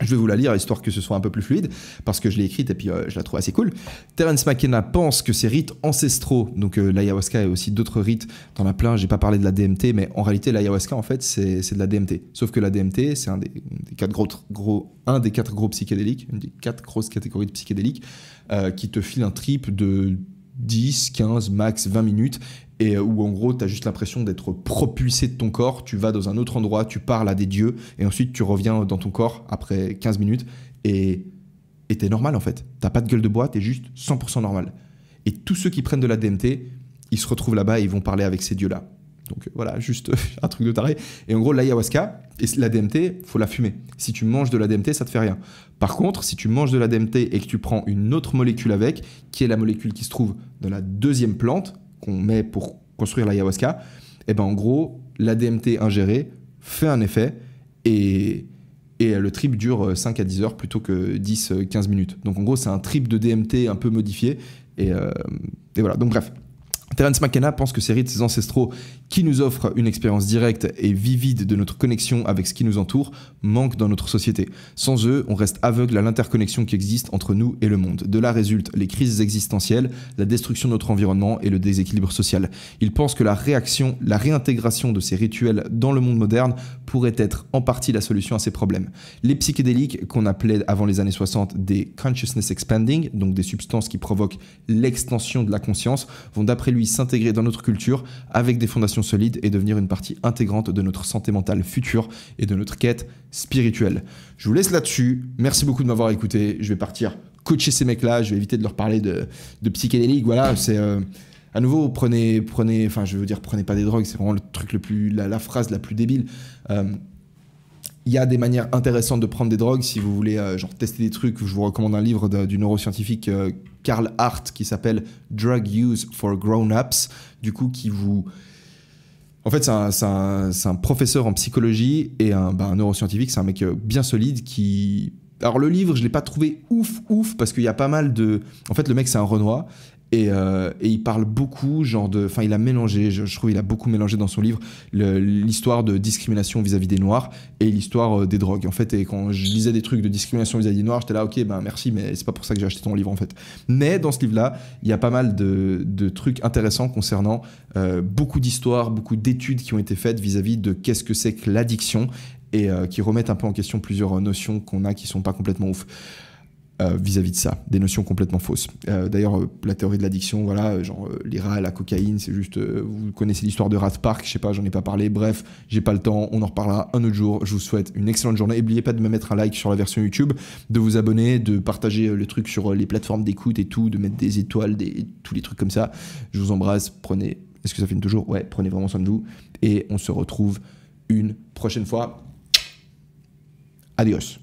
Je vais vous la lire histoire que ce soit un peu plus fluide parce que je l'ai écrite et puis euh, je la trouve assez cool. Terence McKenna pense que ces rites ancestraux, donc euh, l'ayahuasca et aussi d'autres rites, t'en as plein, j'ai pas parlé de la DMT, mais en réalité l'ayahuasca en fait c'est de la DMT. Sauf que la DMT c'est un des, quatre gros, un des quatre psychédéliques, une des quatre grosses catégories de psychédéliques euh, qui te file un trip de 10, 15, max 20 minutes et euh, où en gros, tu as juste l'impression d'être propulsé de ton corps, tu vas dans un autre endroit, tu parles à des dieux, et ensuite tu reviens dans ton corps après 15 minutes, et t'es normal en fait. T'as pas de gueule de bois, t'es juste 100% normal. Et tous ceux qui prennent de la DMT, ils se retrouvent là-bas et ils vont parler avec ces dieux-là. Donc euh, voilà, juste un truc de taré. Et en gros, l'ayahuasca et la DMT, faut la fumer. Si tu manges de la DMT, ça te fait rien. Par contre, si tu manges de la DMT et que tu prends une autre molécule avec, qui est la molécule qui se trouve dans la deuxième plante, qu'on met pour construire l'ayahuasca, et eh ben en gros, la DMT ingérée fait un effet et, et le trip dure 5 euh, à 10 heures plutôt que 10-15 euh, minutes. Donc en gros, c'est un trip de DMT un peu modifié. Et, euh, et voilà, donc bref. Terence McKenna pense que ses rites ancestraux qui nous offre une expérience directe et vivide de notre connexion avec ce qui nous entoure, manque dans notre société. Sans eux, on reste aveugle à l'interconnexion qui existe entre nous et le monde. De là résultent les crises existentielles, la destruction de notre environnement et le déséquilibre social. Il pense que la réaction, la réintégration de ces rituels dans le monde moderne pourrait être en partie la solution à ces problèmes. Les psychédéliques, qu'on appelait avant les années 60 des consciousness expanding, donc des substances qui provoquent l'extension de la conscience, vont d'après lui s'intégrer dans notre culture avec des fondations solide et devenir une partie intégrante de notre santé mentale future et de notre quête spirituelle. Je vous laisse là-dessus. Merci beaucoup de m'avoir écouté. Je vais partir coacher ces mecs-là. Je vais éviter de leur parler de, de psychédélique. Voilà, c'est. Euh, à nouveau, prenez, prenez, enfin, je veux dire, prenez pas des drogues, c'est vraiment le truc le plus, la, phrase la plus débile. Euh, il y a des manières intéressantes de prendre des drogues. Si vous voulez euh, genre tester des trucs, je vous recommande un livre du neuroscientifique Karl Hart qui s'appelle Drug Use for Grown-Ups, du coup qui vous en fait, c'est un, professeur en psychologie et un, bah, un neuroscientifique. C'est un mec euh, bien solide qui alors le livre, je l'ai pas trouvé ouf ouf parce qu'il y a pas mal de. En fait, le mec c'est un Renoir et, euh, et, il parle beaucoup, genre de. Enfin, il a mélangé, je, trouve, il a beaucoup mélangé dans son livre l'histoire de discrimination vis-à-vis des Noirs et l'histoire euh, des drogues. En fait, et quand je lisais des trucs de discrimination vis-à-vis des Noirs, j'étais là, ok, ben merci, mais c'est pas pour ça que j'ai acheté ton livre, en fait. Mais dans ce livre-là, il y a pas mal de, de trucs intéressants concernant euh, beaucoup d'histoires, beaucoup d'études qui ont été faites vis-à-vis -vis de qu'est-ce que c'est que l'addiction et euh, qui remettent un peu en question plusieurs notions qu'on a qui sont pas complètement ouf. Euh, vis-à-vis de ça, des notions complètement fausses. Euh, d'ailleurs, euh, la théorie de l'addiction, voilà, genre les rats, la cocaïne, c'est juste, vous connaissez l'histoire de Rat Park, je sais pas, j'en ai pas parlé. Bref, j'ai pas le temps, on en reparlera un autre jour. Je vous souhaite une excellente journée. N'oubliez pas de me mettre un like sur la version YouTube, de vous abonner, de partager le truc sur les plateformes d'écoute et tout, de mettre des étoiles, des, tous les trucs comme ça. Je vous embrasse, prenez, est-ce que ça filme toujours Ouais, prenez vraiment soin de vous et on se retrouve une prochaine fois. Adios.